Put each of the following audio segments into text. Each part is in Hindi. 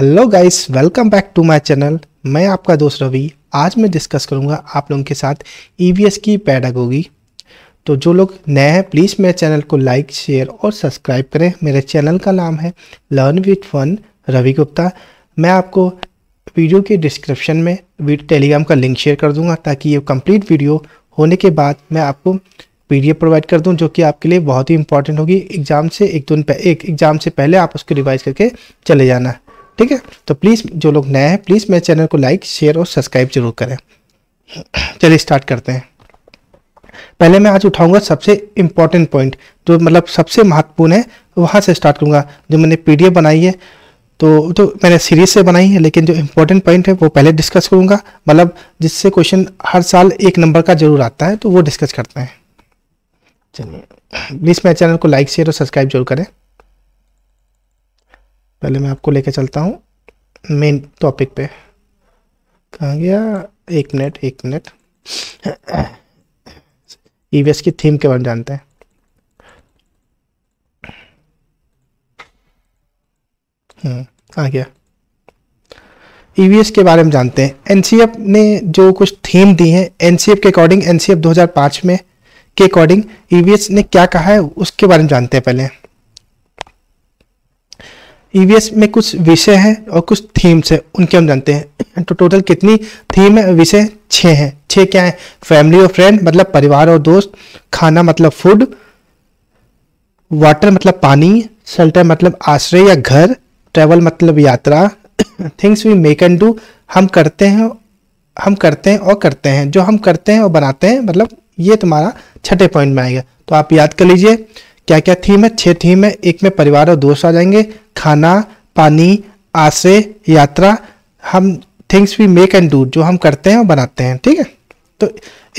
Hello guys welcome back to my channel मैं आपका दोस्त रवि आज मैं डिस्कस करूंगा आप लोगों के साथ ईवीएस e की पैडागोगी तो जो लोग नए हैं प्लीज़ मेरे चैनल को लाइक शेयर और सब्सक्राइब करें मेरे चैनल का नाम है learn with fun Ravi Gupta मैं आपको वीडियो के डिस्क्रिप्शन में टेलीग्राम का लिंक शेयर कर दूंगा ताकि ये कम्प्लीट वीडियो होने के बाद मैं आपको पी प्रोवाइड कर दूँ जो कि आपके लिए बहुत ही इंपॉर्टेंट होगी एग्जाम से एक दिन एक एग्जाम से पहले आप उसको रिवाइज करके चले जाना ठीक है तो प्लीज़ जो लोग नए हैं प्लीज़ मेरे चैनल को लाइक शेयर और सब्सक्राइब जरूर करें चलिए स्टार्ट करते हैं पहले मैं आज उठाऊंगा सबसे इंपॉर्टेंट पॉइंट जो मतलब सबसे महत्वपूर्ण है वहाँ से स्टार्ट करूँगा जो मैंने पी बनाई है तो तो मैंने सीरीज से बनाई है लेकिन जो इम्पोर्टेंट पॉइंट है वो पहले डिस्कस करूँगा मतलब जिससे क्वेश्चन हर साल एक नंबर का जरूर आता है तो वो डिस्कस करते हैं चलिए प्लीज़ मेरे चैनल को लाइक शेयर और सब्सक्राइब जरूर करें पहले मैं आपको लेके चलता हूँ मेन टॉपिक पे कहाँ गया एक मिनट एक मिनट एस e की थीम के बारे में जानते हैं आ हम्म, गया एस e के बारे में जानते हैं एफ ने जो कुछ थीम दी है एफ के अकॉर्डिंग हजार 2005 में के अकॉर्डिंग एस e ने क्या कहा है उसके बारे में जानते हैं पहले ईवीएस e में कुछ विषय हैं और कुछ थीम्स हैं उनके हम जानते हैं तो टोटल कितनी थीम है विषय छः हैं छः क्या है फैमिली और फ्रेंड मतलब परिवार और दोस्त खाना मतलब फूड वाटर मतलब पानी शेल्टर मतलब आश्रय या घर ट्रैवल मतलब यात्रा things we make and do हम करते हैं हम करते हैं और करते हैं जो हम करते हैं और बनाते हैं मतलब ये तुम्हारा छठे पॉइंट में आएगा तो आप याद कर लीजिए क्या क्या थीम है छह थीम है एक में परिवार और दोस्त आ जाएंगे खाना पानी आश्रय यात्रा हम things we make and do जो हम करते हैं और बनाते हैं ठीक है तो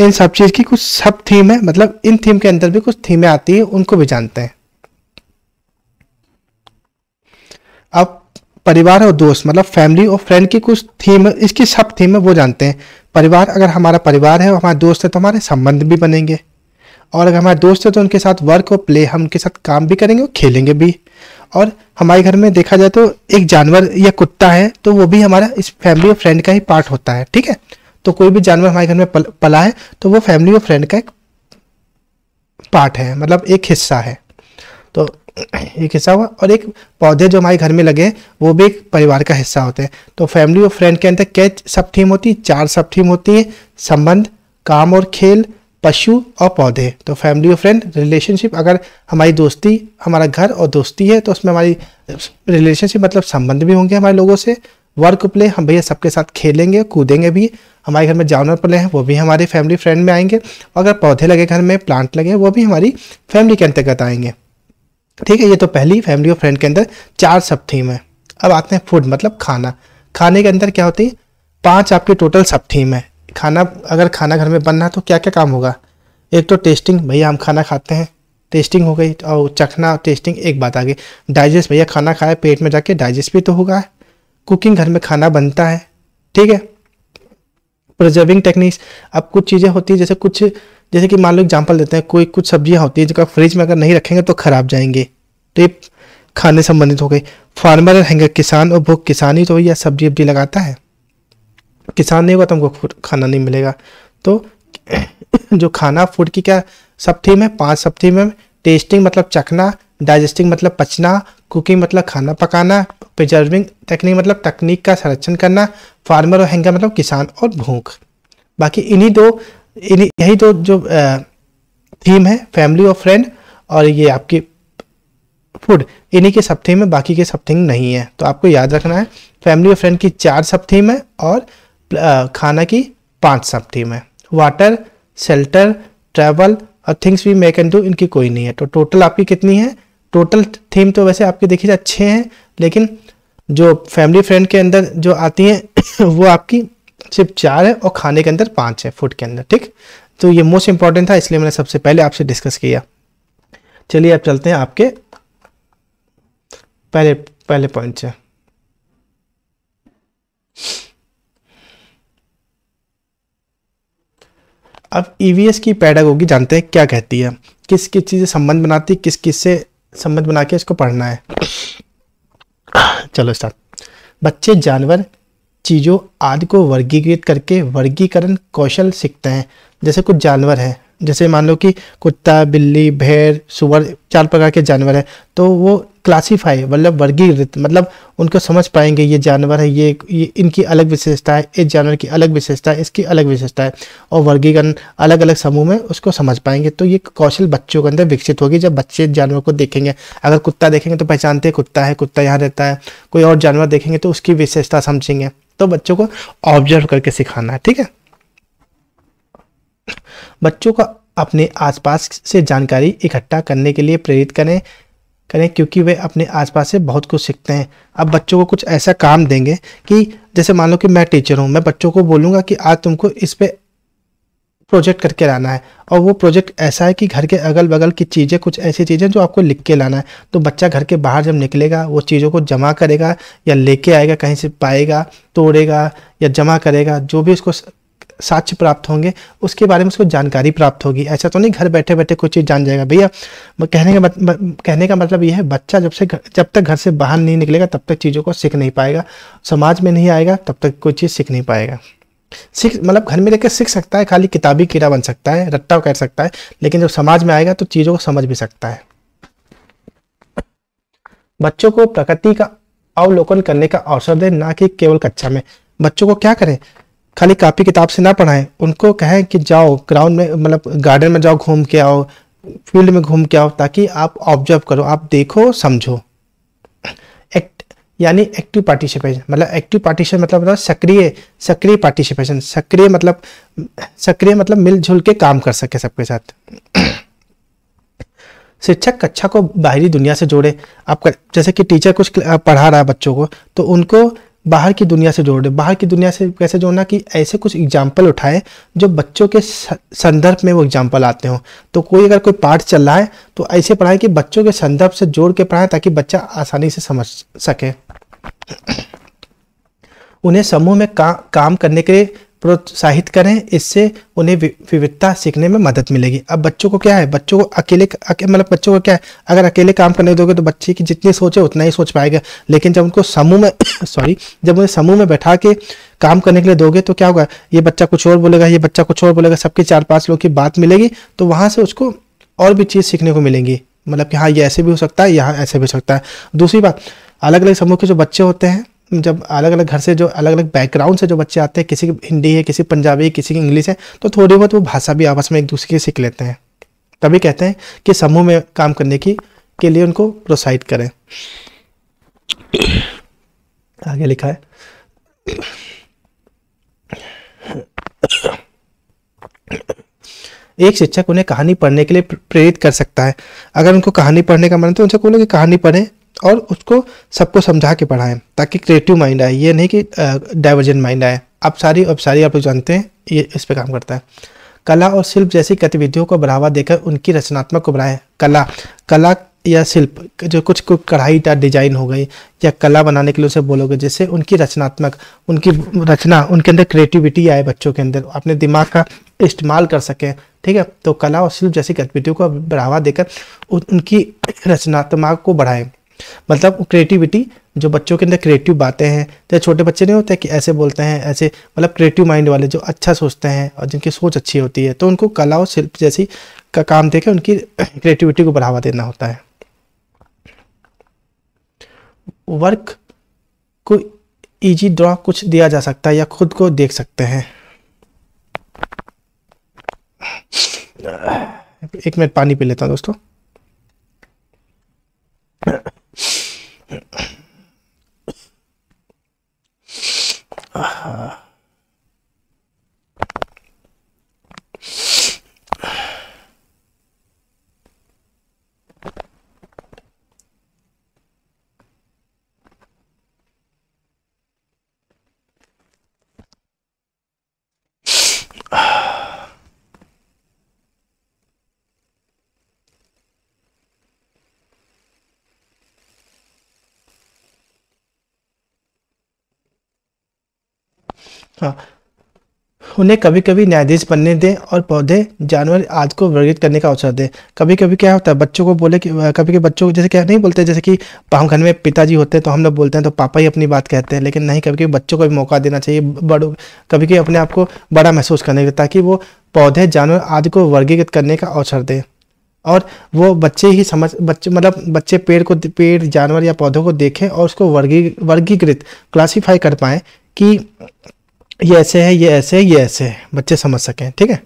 इन सब चीज़ की कुछ सब थीम है मतलब इन थीम के अंदर भी कुछ थीमें आती है उनको भी जानते हैं अब परिवार और दोस्त मतलब फैमिली और फ्रेंड की कुछ थीम इसकी सब थीम है वो जानते हैं परिवार अगर हमारा परिवार है और हमारे दोस्त है तो हमारे संबंध भी बनेंगे और अगर हमारे दोस्त हैं तो उनके साथ वर्क और प्ले हम उनके साथ काम भी करेंगे और खेलेंगे भी और हमारे घर में देखा जाए तो एक जानवर या कुत्ता है तो वो भी हमारा इस फैमिली और फ्रेंड का ही पार्ट होता है ठीक है तो कोई भी जानवर हमारे घर में पल, पला है तो वो फैमिली और फ्रेंड का एक पार्ट है मतलब एक हिस्सा है तो एक हिस्सा हुआ और एक पौधे जो हमारे घर में लगे हैं वो भी एक परिवार का हिस्सा होते हैं तो फैमिली और फ्रेंड के अंदर कैच सब थीम होती है चार सब थीम होती है संबंध काम और खेल पशु और पौधे तो फैमिली और फ्रेंड रिलेशनशिप अगर हमारी दोस्ती हमारा घर और दोस्ती है तो उसमें हमारी रिलेशनशिप मतलब संबंध भी होंगे हमारे लोगों से वर्क प्ले हम भैया सबके साथ खेलेंगे कूदेंगे भी हमारे घर में जानवर पले हैं वो भी हमारे फैमिली फ्रेंड में आएंगे और अगर पौधे लगे घर में प्लांट लगे वो भी हमारी फैमिली के अंतर्गत आएंगे ठीक है ये तो पहली फैमिली और फ्रेंड के अंदर चार सब थीम है अब आते हैं फूड मतलब खाना खाने के अंदर क्या होती है पाँच आपकी टोटल सब थीम है खाना अगर खाना घर में बनना है तो क्या क्या काम होगा एक तो टेस्टिंग भैया हम खाना खाते हैं टेस्टिंग हो गई और चखना टेस्टिंग एक बात आ गई डाइजेस्ट भैया खाना खाया पेट में जाके डाइजेस्ट भी तो होगा कुकिंग घर में खाना बनता है ठीक है प्रिजर्विंग टेक्निक्स अब कुछ चीज़ें होती है जैसे कुछ जैसे कि मान लो एग्जाम्पल देते हैं कोई कुछ सब्जियाँ होती हैं जिनका फ्रिज में अगर नहीं रखेंगे तो खराब जाएंगे तो ये खाने संबंधित हो गई फार्मर रहेंगे किसान और वो किसान ही तो भैया सब्जी वब्जी लगाता है किसान नहीं होगा तो हमको खाना नहीं मिलेगा तो जो खाना फूड की क्या सब थीम है पांच सब थीम है टेस्टिंग मतलब चखना डाइजेस्टिंग मतलब पचना कुकिंग मतलब खाना पकाना प्रिजर्विंग टेक्निक मतलब तकनीक का संरक्षण करना फार्मर और हैंगर मतलब किसान और भूख बाकी इन्हीं दो इन्हीं यही दो जो थीम है फैमिली और फ्रेंड और ये आपकी फूड इन्हीं के सब थीम है बाकी के सब थीम नहीं है तो आपको याद रखना है फैमिली और फ्रेंड की चार सब थीम है और खाना की पांच सब थीम है वाटर शेल्टर ट्रैवल और things we make and do इनकी कोई नहीं है तो टोटल आपकी कितनी है टोटल थीम तो वैसे आपकी देखी जाए तो अच्छे हैं लेकिन जो फैमिली फ्रेंड के अंदर जो आती हैं वो आपकी सिर्फ चार है और खाने के अंदर पाँच है फूड के अंदर ठीक तो ये मोस्ट इंपॉर्टेंट था इसलिए मैंने सबसे पहले आपसे डिस्कस किया चलिए अब चलते हैं आपके पहले पहले पॉइंट से अब ई e की पैडागोगी जानते हैं क्या कहती है किस किस चीज़ से संबंध बनाती है किस किस से संबंध बना के इसको पढ़ना है चलो सर बच्चे जानवर चीज़ों आदि को वर्गीकृत करके वर्गीकरण कौशल सीखते हैं जैसे कुछ जानवर हैं जैसे मान लो कि कुत्ता बिल्ली भेड़ सुअर चार प्रकार के जानवर हैं तो वो क्लासीफाई मतलब वर्गीकृत मतलब उनको समझ पाएंगे ये जानवर है ये, ये इनकी अलग विशेषता है इस जानवर की अलग विशेषता है इसकी अलग विशेषता है और वर्गीकरण अलग अलग समूह में उसको समझ पाएंगे तो ये कौशल बच्चों के अंदर विकसित होगी जब बच्चे जानवर को देखेंगे अगर कुत्ता देखेंगे तो पहचानते हैं कुत्ता है कुत्ता यहाँ रहता है कोई और जानवर देखेंगे तो उसकी विशेषता समझेंगे तो बच्चों को ऑब्जर्व करके सिखाना है ठीक है बच्चों का अपने आसपास से जानकारी इकट्ठा करने के लिए प्रेरित करें करें क्योंकि वे अपने आसपास से बहुत कुछ सीखते हैं अब बच्चों को कुछ ऐसा काम देंगे कि जैसे मान लो कि मैं टीचर हूँ मैं बच्चों को बोलूँगा कि आज तुमको इस पर प्रोजेक्ट करके लाना है और वो प्रोजेक्ट ऐसा है कि घर के अगल बगल की चीज़ें कुछ ऐसी चीज़ें जो आपको लिख के लाना है तो बच्चा घर के बाहर जब निकलेगा वो चीज़ों को जमा करेगा या लेके आएगा कहीं से पाएगा तोड़ेगा या जमा करेगा जो भी उसको साक्ष्य प्राप्त होंगे उसके बारे में उसको जानकारी प्राप्त होगी ऐसा तो नहीं घर बैठे बैठे कुछ चीज़ जान जाएगा भैया कहने का कहने का मतलब यह है बच्चा जब से जब तक घर से बाहर नहीं निकलेगा तब तक चीज़ों को सीख नहीं पाएगा समाज में नहीं आएगा तब तक कोई चीज़ सीख नहीं पाएगा सीख मतलब घर में रहकर सीख सकता है खाली किताबी कीड़ा बन सकता है रट्टा कर सकता है लेकिन जब समाज में आएगा तो चीज़ों को समझ भी सकता है बच्चों को प्रकृति का अवलोकन करने का अवसर दें ना कि केवल कक्षा में बच्चों को क्या करें खाली कापी किताब से ना पढ़ाएं उनको कहें कि जाओ ग्राउंड में मतलब गार्डन में जाओ घूम के आओ फील्ड में घूम के आओ ताकि आप ऑब्जर्व करो आप देखो समझो एक्ट यानी एक्टिव पार्टिसिपेशन मतलब एक्टिव पार्टिसिपेशन मतलब सक्रिय सक्रिय पार्टिसिपेशन सक्रिय मतलब सक्रिय मतलब मिलजुल के काम कर सके सबके साथ शिक्षक कक्षा को बाहरी दुनिया से जोड़े आपका जैसे कि टीचर कुछ पढ़ा रहा है बच्चों को तो उनको बाहर की दुनिया से जोड़ दें बाहर की दुनिया से कैसे जोड़ना कि ऐसे कुछ एग्जाम्पल उठाएं जो बच्चों के संदर्भ में वो एग्जाम्पल आते हों तो कोई अगर कोई पाठ चल रहा है तो ऐसे पढ़ाएं कि बच्चों के संदर्भ से जोड़ के पढ़ाएं ताकि बच्चा आसानी से समझ सके उन्हें समूह में का, काम करने के लिए प्रोत्साहित करें इससे उन्हें विविधता सीखने में मदद मिलेगी अब बच्चों को क्या है बच्चों को अकेले अके मतलब बच्चों को क्या है अगर अकेले काम करने दोगे तो बच्चे की जितनी सोच है उतना ही सोच पाएगा लेकिन जब उनको समूह में सॉरी जब उन्हें समूह में बैठा के काम करने के लिए दोगे तो क्या होगा ये बच्चा कुछ और बोलेगा ये बच्चा कुछ और बोलेगा सबके चार पाँच लोग की बात मिलेगी तो वहाँ से उसको और भी चीज़ सीखने को मिलेंगी मतलब कि हाँ ये ऐसे भी हो सकता है यहाँ ऐसे भी हो सकता है दूसरी बात अलग अलग समूह के जो बच्चे होते हैं जब अलग अलग घर से जो अलग अलग बैकग्राउंड से जो बच्चे आते हैं किसी की हिंदी है किसी पंजाबी है किसी की इंग्लिश है तो थोड़ी बहुत वो भाषा भी आपस में एक दूसरे की सीख लेते हैं तभी कहते हैं कि समूह में काम करने की के लिए उनको प्रोत्साहित करें आगे लिखा है एक शिक्षक उन्हें कहानी पढ़ने के लिए प्रेरित कर सकता है अगर उनको कहानी पढ़ने का मन है तो उनसे बोलो कि कहानी पढ़ें और उसको सबको समझा के पढ़ाएं ताकि क्रिएटिव माइंड आए ये नहीं कि डाइवर्जेंट माइंड आए आप सारी अब सारी आप लोग जानते हैं ये इस पर काम करता है कला और शिल्प जैसी गतिविधियों को बढ़ावा देकर उनकी रचनात्मक को बढ़ाएं कला कला या शिल्प जो कुछ कुछ कढ़ाई टाइप डिजाइन हो गई या कला बनाने के लिए उसे बोलोगे जिससे उनकी रचनात्मक उनकी रचना उनके अंदर क्रिएटिविटी आए बच्चों के अंदर अपने दिमाग का इस्तेमाल कर सकें ठीक है तो कला और शिल्प जैसी गतिविधियों को बढ़ावा देकर उनकी रचनात्मक को बढ़ाएं मतलब क्रिएटिविटी जो बच्चों के अंदर क्रिएटिव बातें हैं तो छोटे बच्चे नहीं होते कि ऐसे बोलते हैं ऐसे मतलब क्रिएटिव माइंड वाले जो अच्छा सोचते हैं और जिनकी सोच अच्छी होती है तो उनको कला और शिल्प जैसी का काम देकर उनकी क्रिएटिविटी को बढ़ावा देना होता है वर्क को ईजी ड्रॉ कुछ दिया जा सकता है या खुद को देख सकते हैं एक मिनट पानी पी लेता हूँ दोस्तों uh -huh. हाँ उन्हें कभी कभी न्यायाधीश बनने दें और पौधे जानवर आदि को वर्गीत करने का अवसर दें कभी कभी क्या होता है बच्चों को बोले कि कभी कभी बच्चों को जैसे क्या नहीं बोलते जैसे कि हम घर में पिताजी होते हैं तो हम लोग बोलते हैं तो पापा ही अपनी बात कहते हैं लेकिन नहीं कभी कभी बच्चों को भी मौका देना चाहिए बड़ों कभी कभी अपने आप को बड़ा महसूस करने के ताकि वो पौधे जानवर आदि को वर्गीकृत करने का अवसर दें और वो बच्चे ही समझ बच्चे मतलब बच्चे पेड़ को पेड़ जानवर या पौधों को देखें और उसको वर्गी वर्गीकृत क्लासीफाई कर पाएँ कि ये ऐसे है ये ऐसे है ये ऐसे है बच्चे समझ सकें ठीक है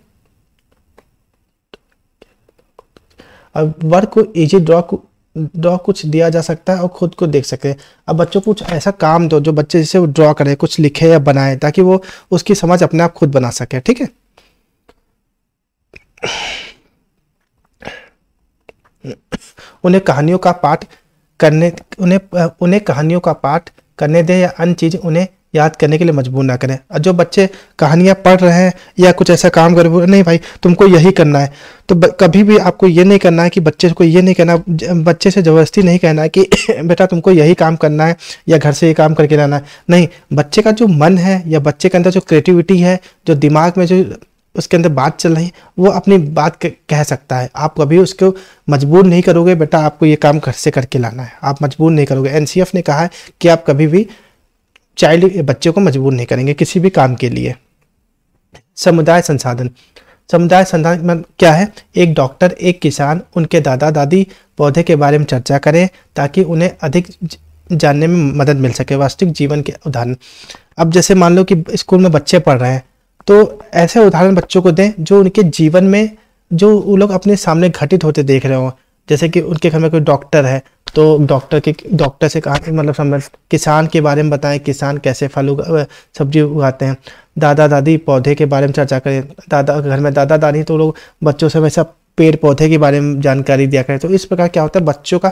अब वर्क को इजी ड्रॉ को ड्रॉ कुछ दिया जा सकता है और खुद को देख सकते हैं अब बच्चों को कुछ ऐसा काम दो जो बच्चे जिसे वो ड्रॉ करें कुछ लिखे या बनाए ताकि वो उसकी समझ अपने आप खुद बना सके ठीक है उन्हें कहानियों का पाठ करने उन्हें उन्हें कहानियों का पाठ करने दें या अन्य चीज़ उन्हें याद करने के लिए मजबूर ना करें जो बच्चे कहानियाँ पढ़ रहे हैं या कुछ ऐसा काम कर नहीं भाई तुमको यही करना है तो कभी भी आपको ये नहीं करना है कि बच्चे को ये नहीं कहना बच्चे से ज़बरदस्ती नहीं कहना है कि बेटा तुमको यही काम करना है या घर से ये काम करके लाना है नहीं बच्चे का जो मन है या बच्चे के अंदर जो क्रिएटिविटी है जो दिमाग में जो उसके अंदर बात चल रही है वो अपनी बात कह सकता है आप कभी उसको मजबूर नहीं करोगे बेटा आपको ये काम घर से करके लाना है आप मजबूर नहीं करोगे एनसीएफ ने कहा है कि आप कभी भी चाइल्ड बच्चे को मजबूर नहीं करेंगे किसी भी काम के लिए समुदाय संसाधन समुदाय संसाधन क्या है एक डॉक्टर एक किसान उनके दादा दादी पौधे के बारे में चर्चा करें ताकि उन्हें अधिक जानने में मदद मिल सके वास्तविक जीवन के उदाहरण अब जैसे मान लो कि स्कूल में बच्चे पढ़ रहे हैं तो ऐसे उदाहरण बच्चों को दें जो उनके जीवन में जो वो लोग अपने सामने घटित होते देख रहे हों जैसे कि उनके घर में कोई डॉक्टर है तो डॉक्टर के डॉक्टर से कहा मतलब समझ किसान के बारे में बताएं किसान कैसे फल उगा सब्जी उगाते हैं दादा दादी पौधे के बारे में चर्चा करें दादा घर में दादा दादी तो लोग बच्चों से हमेशा पेड़ पौधे के बारे में जानकारी दिया करें तो इस प्रकार क्या होता है बच्चों का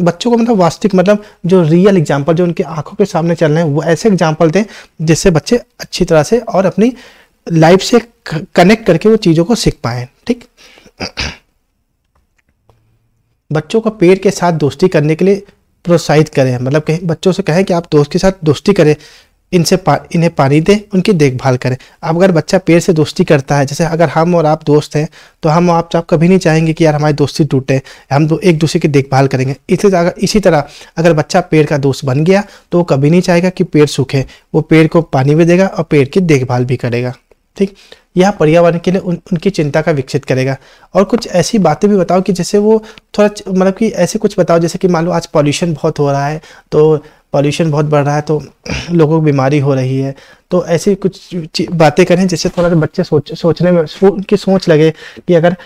बच्चों को मतलब वास्तविक मतलब जो रियल एग्जाम्पल जो उनकी आंखों के सामने चल रहे हैं वो ऐसे एग्जाम्पल दें जिससे बच्चे अच्छी तरह से और अपनी लाइफ से कनेक्ट करके वो चीज़ों को सीख पाएँ ठीक बच्चों को पेड़ के साथ दोस्ती करने के लिए प्रोत्साहित करें मतलब कहें बच्चों से कहें कि आप दोस्त के साथ दोस्ती करें इनसे पा इन्हें पानी दें उनकी देखभाल करें अब अगर बच्चा पेड़ से दोस्ती करता है जैसे अगर हम और आप दोस्त हैं तो हम आप तो आप कभी नहीं चाहेंगे कि यार हमारी दोस्ती टूटे हम दो एक दूसरे की देखभाल करेंगे इसी तरह इसी तरह अगर बच्चा पेड़ का दोस्त बन गया तो वो कभी नहीं चाहेगा कि पेड़ सूखे वो पेड़ को पानी भी देगा और पेड़ की देखभाल भी करेगा ठीक यह पर्यावरण के लिए उन, उनकी चिंता का विकसित करेगा और कुछ ऐसी बातें भी बताओ कि जैसे वो थोड़ा मतलब कि ऐसे कुछ बताओ जैसे कि मान लो आज पॉल्यूशन बहुत हो रहा है तो पॉल्यूशन बहुत बढ़ रहा है तो लोगों को बीमारी हो रही है तो ऐसी कुछ बातें करें जिससे थोड़ा सा बच्चे सोच सोचने में सो, उनकी सोच लगे कि अगर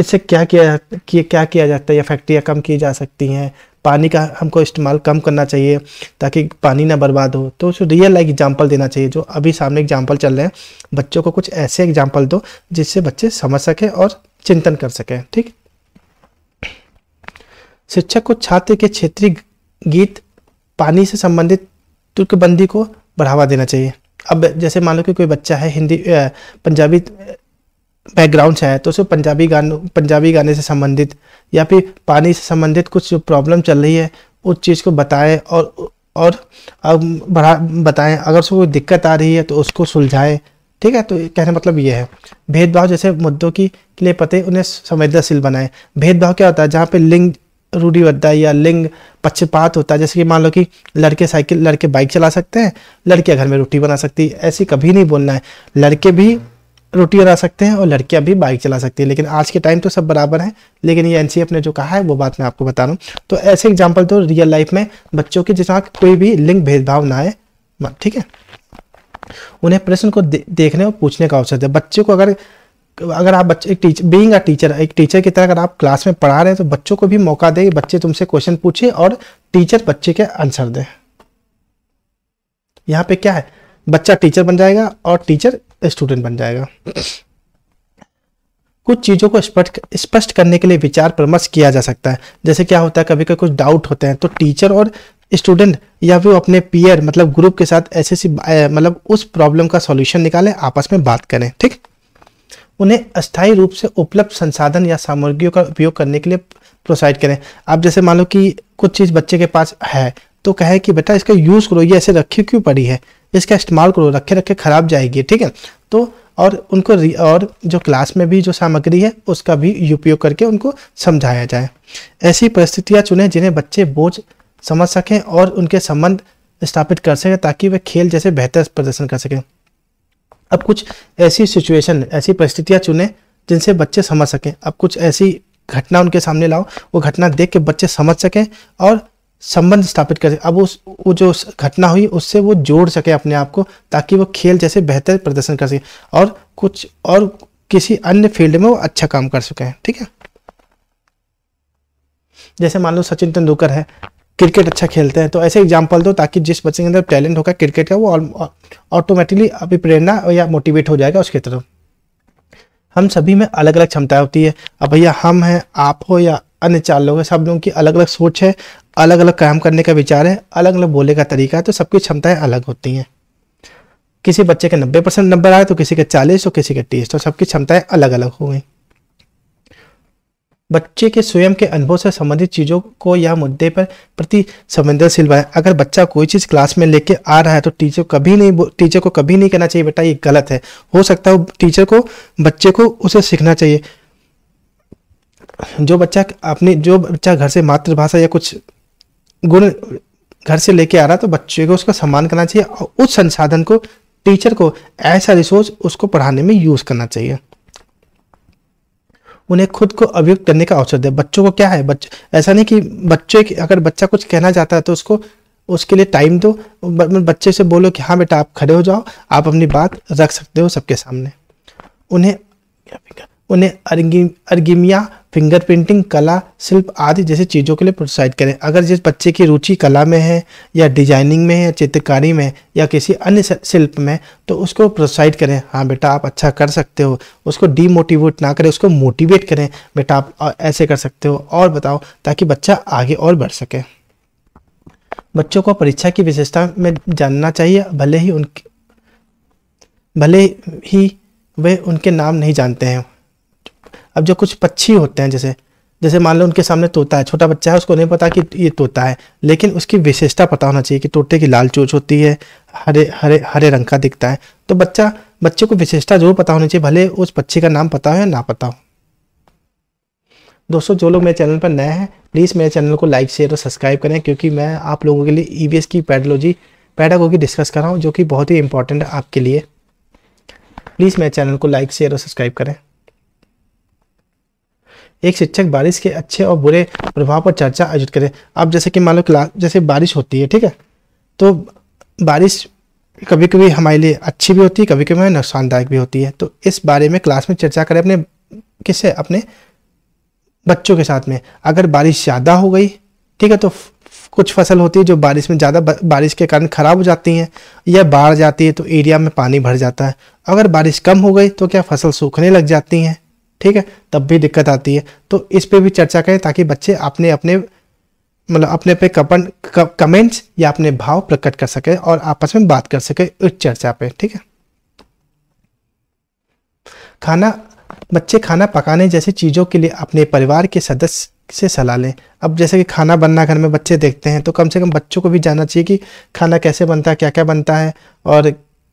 इससे क्या किया कि, क्या किया जाता है या फैक्ट्रियाँ कम की जा सकती हैं पानी का हमको इस्तेमाल कम करना चाहिए ताकि पानी ना बर्बाद हो तो उसको रियल लाइक एग्जाम्पल देना चाहिए जो अभी सामने एग्जाम्पल चल रहे हैं बच्चों को कुछ ऐसे एग्जाम्पल दो जिससे बच्चे समझ सकें और चिंतन कर सकें ठीक शिक्षक को छात्र के क्षेत्रीय गीत पानी से संबंधित तुर्कबंदी को बढ़ावा देना चाहिए अब जैसे मान लो कि कोई बच्चा है हिंदी पंजाबी बैकग्राउंड से हैं तो उसे पंजाबी गानों पंजाबी गाने से संबंधित या फिर पानी से संबंधित कुछ जो प्रॉब्लम चल रही है उस चीज़ को बताएं और और बढ़ा बताएं अगर उसको कोई दिक्कत आ रही है तो उसको सुलझाएं ठीक है तो कहने मतलब ये है भेदभाव जैसे मुद्दों की के लिए पते उन्हें संवेदनशील बनाएं भेदभाव क्या होता है जहाँ पे लिंग रूढ़िवद्दा या लिंग पक्षपात होता है जैसे कि मान लो कि लड़के साइकिल लड़के बाइक चला सकते हैं लड़कियाँ घर में रोटी बना सकती ऐसी कभी नहीं बोलना है लड़के भी रोटी बना सकते हैं और लड़कियां भी बाइक चला सकती है लेकिन आज के टाइम तो सब बराबर है लेकिन ये एनसीएफ ने जो कहा है वो बात मैं आपको बता रहा हूँ तो ऐसे एग्जाम्पल तो रियल लाइफ में बच्चों के जिसमें कोई भी लिंग भेदभाव ना आए ठीक है उन्हें प्रश्न को दे, देखने और पूछने का अवसर दे बच्चों को अगर अगर आप बच्चे एक टीचर अ टीचर एक टीचर की तरह अगर आप क्लास में पढ़ा रहे हैं तो बच्चों को भी मौका दे बच्चे तुमसे क्वेश्चन पूछे और टीचर बच्चे के आंसर दे यहाँ पे क्या है बच्चा टीचर बन जाएगा और टीचर स्टूडेंट बन जाएगा कुछ चीज़ों को स्पष्ट स्पष्ट करने के लिए विचार परामर्श किया जा सकता है जैसे क्या होता है कभी कभी कुछ डाउट होते हैं तो टीचर और स्टूडेंट या फिर अपने पीयर मतलब ग्रुप के साथ ऐसे ऐसी मतलब उस प्रॉब्लम का सॉल्यूशन निकालें आपस में बात करें ठीक उन्हें अस्थायी रूप से उपलब्ध संसाधन या सामग्रियों का उपयोग करने के लिए प्रोसाइड करें आप जैसे मान लो कि कुछ चीज़ बच्चे के पास है तो कहे कि बेटा इसका यूज़ करो ये ऐसे रखी क्यों पड़ी है इसका इस्तेमाल करो रखे रखे ख़राब जाएगी ठीक है तो और उनको और जो क्लास में भी जो सामग्री है उसका भी उपयोग करके उनको समझाया जाए ऐसी परिस्थितियाँ चुने जिन्हें बच्चे बोझ समझ सकें और उनके संबंध स्थापित कर सकें ताकि वे खेल जैसे बेहतर प्रदर्शन कर सकें अब कुछ ऐसी सिचुएशन ऐसी परिस्थितियाँ चुने जिनसे बच्चे समझ सकें अब कुछ ऐसी घटना उनके सामने लाओ वो घटना देख के बच्चे समझ सकें और संबंध स्थापित कर अब उस वो जो घटना हुई उससे वो जोड़ सके अपने आप को ताकि वो खेल जैसे बेहतर प्रदर्शन कर सके और कुछ और किसी अन्य फील्ड में वो अच्छा काम कर सके ठीक है जैसे मान लो सचिन तेंदुलकर है क्रिकेट अच्छा खेलते हैं तो ऐसे एग्जाम्पल दो ताकि जिस बच्चे के अंदर टैलेंट होगा क्रिकेट का वो ऑटोमेटिकली अभी प्रेरणा या मोटिवेट हो जाएगा उसके तरफ हम सभी में अलग अलग क्षमताएं होती है अब भैया हम हैं आप हो या अन्य चार लोग हैं सब लोगों की अलग अलग सोच है अलग अलग काम करने का विचार है अलग अलग बोलने का तरीका है तो सबकी क्षमताएं अलग होती हैं किसी बच्चे के नब्बे परसेंट नंबर आए तो किसी के चालीस तो किसी के तीस तो सबकी क्षमताएं अलग अलग हो गई बच्चे के स्वयं के अनुभव से संबंधित चीज़ों को या मुद्दे पर प्रति संवेदनशील बनाए अगर बच्चा कोई चीज़ क्लास में लेके आ रहा है तो टीचर कभी नहीं टीचर को कभी नहीं कहना चाहिए बेटा ये गलत है हो सकता है टीचर को बच्चे को उसे सीखना चाहिए जो बच्चा अपने जो बच्चा घर से मातृभाषा या कुछ गुण घर से लेके आ रहा तो बच्चे को उसका सम्मान करना चाहिए और उस संसाधन को टीचर को ऐसा रिसोर्स उसको पढ़ाने में यूज करना चाहिए उन्हें खुद को अभियुक्त करने का अवसर दे बच्चों को क्या है बच्चे ऐसा नहीं कि बच्चे अगर बच्चा कुछ कहना चाहता है तो उसको उसके लिए टाइम दो बच्चे से बोलो कि हाँ बेटा आप खड़े हो जाओ आप अपनी बात रख सकते हो सबके सामने उन्हें उन्हें अर्गी अर्गिमिया फिंगर प्रिंटिंग कला शिल्प आदि जैसी चीज़ों के लिए प्रोत्साहित करें अगर जिस बच्चे की रुचि कला में है या डिजाइनिंग में या चित्रकारी में या किसी अन्य शिल्प में तो उसको प्रोत्साहित करें हाँ बेटा आप अच्छा कर सकते हो उसको डीमोटिवेट ना करें उसको मोटिवेट करें बेटा आप ऐसे कर सकते हो और बताओ ताकि बच्चा आगे और बढ़ सके बच्चों को परीक्षा की विशेषता में जानना चाहिए भले ही उनके भले ही वे उनके नाम नहीं जानते हैं अब जो कुछ पक्षी होते हैं जैसे जैसे मान लो उनके सामने तोता है छोटा बच्चा है उसको नहीं पता कि ये तोता है लेकिन उसकी विशेषता पता होना चाहिए कि तोते की लाल चोच होती है हरे हरे हरे रंग का दिखता है तो बच्चा बच्चे को विशेषता जरूर पता होनी चाहिए भले उस पक्षी का नाम पता हो या ना पता हो दोस्तों जो लोग मेरे चैनल पर नए हैं प्लीज़ मेरे चैनल को लाइक शेयर और सब्सक्राइब करें क्योंकि मैं आप लोगों के लिए ई e की पैडोलॉजी पैडागोगी डिस्कस कर रहा हूँ जो कि बहुत ही इंपॉर्टेंट है आपके लिए प्लीज़ मेरे चैनल को लाइक शेयर और सब्सक्राइब करें एक शिक्षक बारिश के अच्छे और बुरे प्रभाव पर चर्चा आयोजित करे अब जैसे कि मान लो क्लास जैसे बारिश होती है ठीक है तो बारिश कभी कभी हमारे लिए अच्छी भी होती है कभी कभी नुकसानदायक भी होती है तो इस बारे में क्लास में चर्चा करें अपने किसे अपने बच्चों के साथ में अगर बारिश ज़्यादा हो गई ठीक है तो कुछ फसल होती है जो बारिश में ज़्यादा बारिश के कारण ख़राब हो जाती हैं या बाढ़ जाती है तो एरिया में पानी भर जाता है अगर बारिश कम हो गई तो क्या फसल सूखने लग जाती हैं ठीक है तब भी दिक्कत आती है तो इस पर भी चर्चा करें ताकि बच्चे अपने अपने मतलब अपने पे कपन कमेंट्स या अपने भाव प्रकट कर सके और आपस में बात कर सके उस चर्चा पे ठीक है खाना बच्चे खाना पकाने जैसी चीज़ों के लिए अपने परिवार के सदस्य से सलाह लें अब जैसे कि खाना बनना घर में बच्चे देखते हैं तो कम से कम बच्चों को भी जानना चाहिए कि खाना कैसे बनता है क्या क्या बनता है और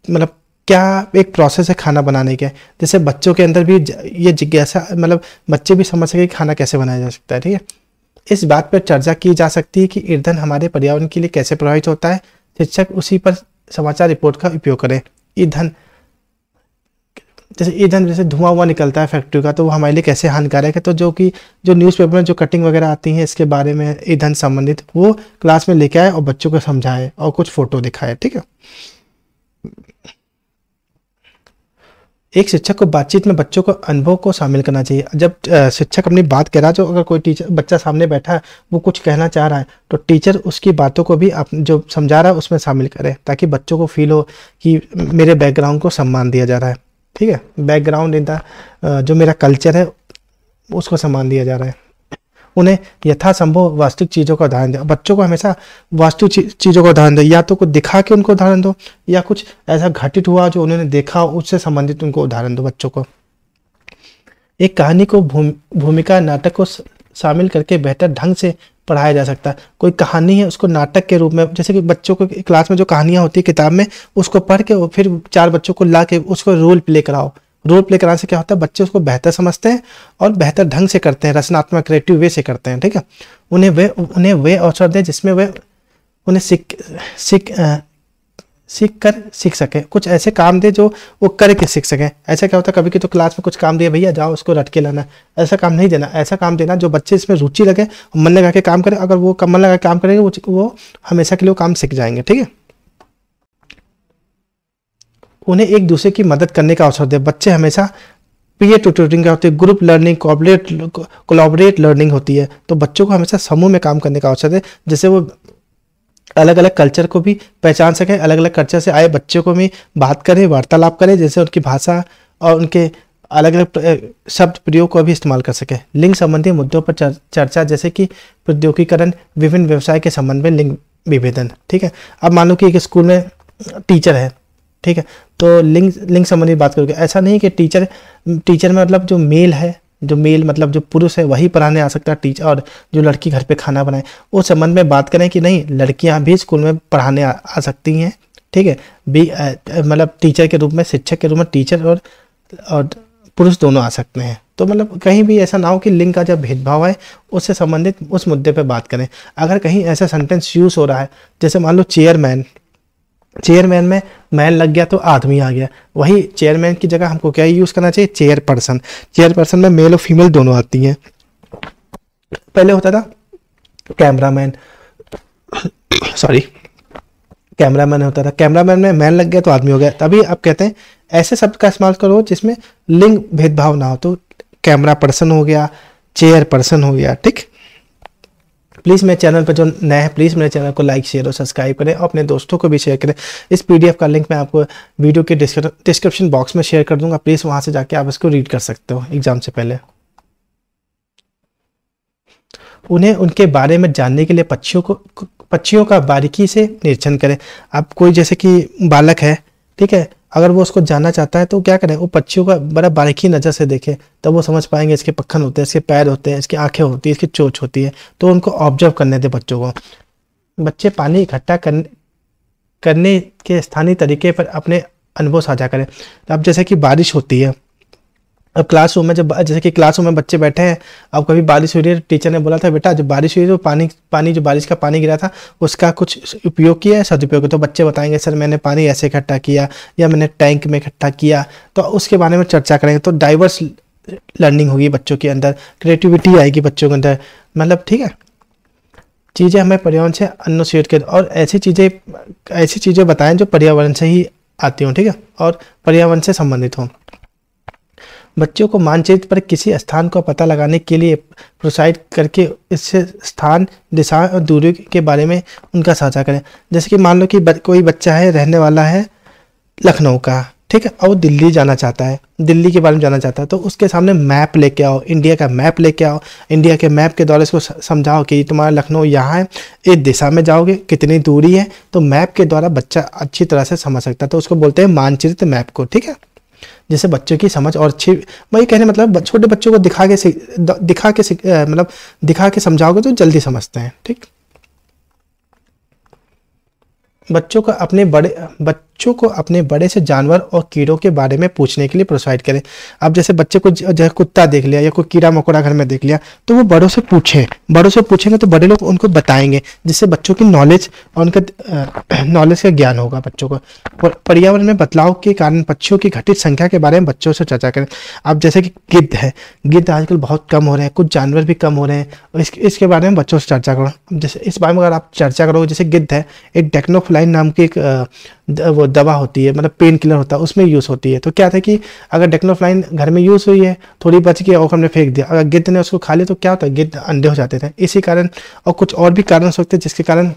मतलब क्या एक प्रोसेस है खाना बनाने के जैसे बच्चों के अंदर भी ये जिज्ञासा मतलब बच्चे भी समझ सके खाना कैसे बनाया जा सकता है ठीक है इस बात पर चर्चा की जा सकती है कि ईंधन हमारे पर्यावरण के लिए कैसे प्रभावित होता है शिक्षक उसी पर समाचार रिपोर्ट का उपयोग करें ईंधन जैसे ईंधन जैसे धुआं हुआ निकलता है फैक्ट्री का तो वो हमारे लिए कैसे हानिकारक है तो जो कि जो न्यूज़पेपर में जो कटिंग वगैरह आती है इसके बारे में ईंधन संबंधित वो क्लास में लेके आए और बच्चों को समझाए और कुछ फ़ोटो दिखाए ठीक है एक शिक्षक को बातचीत में बच्चों को अनुभव को शामिल करना चाहिए जब शिक्षक अपनी बात कह रहा है जो तो अगर कोई टीचर बच्चा सामने बैठा है वो कुछ कहना चाह रहा है तो टीचर उसकी बातों को भी आप जो समझा रहा है उसमें शामिल करें ताकि बच्चों को फील हो कि मेरे बैकग्राउंड को सम्मान दिया जा रहा है ठीक है बैकग्राउंड इन द जो मेरा कल्चर है उसको सम्मान दिया जा रहा है उन्हें यथासंभव वास्तविक चीज़ों का उदाहरण दें बच्चों को हमेशा वास्तविक चीज़ों का उदाहरण दें या तो कुछ दिखा के उनको उदाहरण दो या कुछ ऐसा घटित हुआ जो उन्होंने देखा उससे संबंधित उनको उदाहरण दो बच्चों को एक कहानी को भूमिका नाटक को शामिल करके बेहतर ढंग से पढ़ाया जा सकता है कोई कहानी है उसको नाटक के रूप में जैसे कि बच्चों को क्लास में जो कहानियाँ होती है किताब में उसको पढ़ के फिर चार बच्चों को ला के उसको रोल प्ले कराओ रोल प्ले कराने से क्या होता है बच्चे उसको बेहतर समझते हैं और बेहतर ढंग से करते हैं रचनात्मक क्रिएटिव वे से करते हैं ठीक है उन्हें वे उन्हें वे अवसर दें जिसमें वे उन्हें सीख सीख सीख कर सीख सकें कुछ ऐसे काम दे जो वो करके सीख सकें ऐसा क्या होता है कभी कि तो क्लास में कुछ काम दिया भैया जाओ उसको रट के लाना ऐसा काम नहीं देना ऐसा काम देना जो बच्चे इसमें रुचि लगे मन लगा के काम करें अगर वो मन लगा के काम करेंगे वो वो हमेशा के लिए काम सीख जाएंगे ठीक है उन्हें एक दूसरे की मदद करने का अवसर दें बच्चे हमेशा पीयर टू ट्यूटरिंग का होती है group learning cooperate collaborate learning होती है तो बच्चों को हमेशा समूह में काम करने का अवसर दें जिससे वो अलग अलग कल्चर को भी पहचान सकें अलग अलग कल्चर से आए बच्चों को भी बात करें वार्तालाप करें जैसे उनकी भाषा और उनके अलग अलग शब्द प्रयोग को भी इस्तेमाल कर सकें लिंग संबंधी मुद्दों पर चर्चा जैसे कि प्रौद्योगिकरण विभिन्न व्यवसाय के संबंध में लिंग विभेदन ठीक है अब मान लो कि एक स्कूल में टीचर है ठीक है तो लिंग लिंग संबंधी बात करोगे ऐसा नहीं कि टीचर टीचर में मतलब जो मेल है जो मेल मतलब जो पुरुष है वही पढ़ाने आ सकता है टीचर और जो लड़की घर पे खाना बनाए उस संबंध में बात करें कि नहीं लड़कियां भी स्कूल में पढ़ाने आ, आ सकती हैं ठीक है भी मतलब टीचर के रूप में शिक्षक के रूप में टीचर और और पुरुष दोनों आ सकते हैं तो मतलब कहीं भी ऐसा ना हो कि लिंग का जब भेदभाव है उससे संबंधित उस मुद्दे पर बात करें अगर कहीं ऐसा सेंटेंस यूज़ हो रहा है जैसे मान लो चेयरमैन चेयरमैन में मैन लग गया तो आदमी आ गया वही चेयरमैन की जगह हमको क्या यूज़ करना चाहिए चेयर पर्सन चेयर पर्सन में मेल और फीमेल दोनों आती हैं पहले होता था कैमरामैन सॉरी कैमरामैन होता था कैमरामैन में मैन लग गया तो आदमी हो गया तभी आप कहते हैं ऐसे शब्द का इस्तेमाल करो जिसमें लिंग भेदभाव ना हो तो कैमरा पर्सन हो गया चेयर पर्सन हो गया ठीक प्लीज़ मेरे चैनल पर जो नए हैं प्लीज़ मेरे चैनल को लाइक शेयर और सब्सक्राइब करें और अपने दोस्तों को भी शेयर करें इस पीडीएफ का लिंक मैं आपको वीडियो के डिस्क्रिप्शन बॉक्स में शेयर कर दूंगा प्लीज़ वहाँ से जाके आप इसको रीड कर सकते हो एग्ज़ाम से पहले उन्हें उनके बारे में जानने के लिए पक्षियों को पक्षियों का बारीकी से निरीक्षण करें अब कोई जैसे कि बालक है ठीक है अगर वो उसको जानना चाहता है तो क्या करें वो पक्षियों का बड़ा बारीकी नज़र से देखें तब तो वो समझ पाएंगे इसके पखन होते हैं इसके पैर होते हैं इसकी आंखें होती है इसकी चोच होती है तो उनको ऑब्जर्व करने दें बच्चों को बच्चे पानी इकट्ठा करने के स्थानीय तरीके पर अपने अनुभव साझा करें अब जैसे कि बारिश होती है अब क्लासरूम में जब जैसे कि क्लासरूम में बच्चे बैठे हैं अब कभी बारिश हो रही है टीचर ने बोला था बेटा जब बारिश हुई तो पानी पानी जो बारिश का पानी गिरा था उसका कुछ उपयोग किया है सदुपयोग तो बच्चे बताएंगे सर मैंने पानी ऐसे इकट्ठा किया या मैंने टैंक में इकट्ठा किया तो उसके बारे में चर्चा करेंगे तो डाइवर्स लर्निंग होगी बच्चों के अंदर क्रिएटिविटी आएगी बच्चों के अंदर मतलब ठीक है चीज़ें हमें पर्यावरण से अनुसूचित कर और ऐसी चीज़ें ऐसी चीज़ें बताएं जो पर्यावरण से ही आती हों ठीक है और पर्यावरण से संबंधित हों बच्चों को मानचित्र पर किसी स्थान का पता लगाने के लिए प्रोत्साहित करके इस स्थान दिशा और दूरी के बारे में उनका साझा करें जैसे कि मान लो कि कोई बच्चा है रहने वाला है लखनऊ का ठीक है और दिल्ली जाना चाहता है दिल्ली के बारे में जाना चाहता है तो उसके सामने मैप लेके आओ इंडिया का मैप लेके आओ इंडिया के मैप के द्वारा इसको समझाओ कि तुम्हारा लखनऊ यहाँ है इस दिशा में जाओगे कितनी दूरी है तो मैप के द्वारा बच्चा अच्छी तरह से समझ सकता है तो उसको बोलते हैं मानचित्र मैप को ठीक है जिससे बच्चों की समझ और अच्छी वही कहने मतलब छोटे बच्चों को दिखा के दिखा के मतलब दिखा के समझाओगे तो जल्दी समझते हैं ठीक बच्चों का अपने बड़े बच, बच्चों को अपने बड़े से जानवर और कीड़ों के बारे में पूछने के लिए प्रोत्साहित करें अब जैसे बच्चे को जैसे कुत्ता देख लिया या कोई कीड़ा मकोड़ा घर में देख लिया तो वो बड़ों से पूछें बड़ों से पूछेंगे तो बड़े लोग उनको बताएंगे जिससे बच्चों की नॉलेज और उनका नॉलेज का ज्ञान होगा बच्चों को पर्यावरण में बदलाव के कारण पक्षियों की घटित संख्या के बारे में बच्चों से चर्चा करें अब जैसे कि गिद्ध है गिद्ध आजकल बहुत कम हो रहे हैं कुछ जानवर भी कम हो रहे हैं और इसके इसके बारे में बच्चों से चर्चा करो जैसे इस बारे में अगर आप चर्चा करोगे जैसे गिद्ध है एक डेक्नोफ्लाइन नाम की एक वो दवा होती है मतलब पेन किलर होता है उसमें यूज़ होती है तो क्या था कि अगर डेक्नोफ्लाइन घर में यूज़ हुई है थोड़ी बच गई और हमने फेंक दिया अगर गिद्ध ने उसको खा लिया तो क्या होता है गिद्ध अंधे हो जाते थे इसी कारण और कुछ और भी कारण सकते हैं जिसके कारण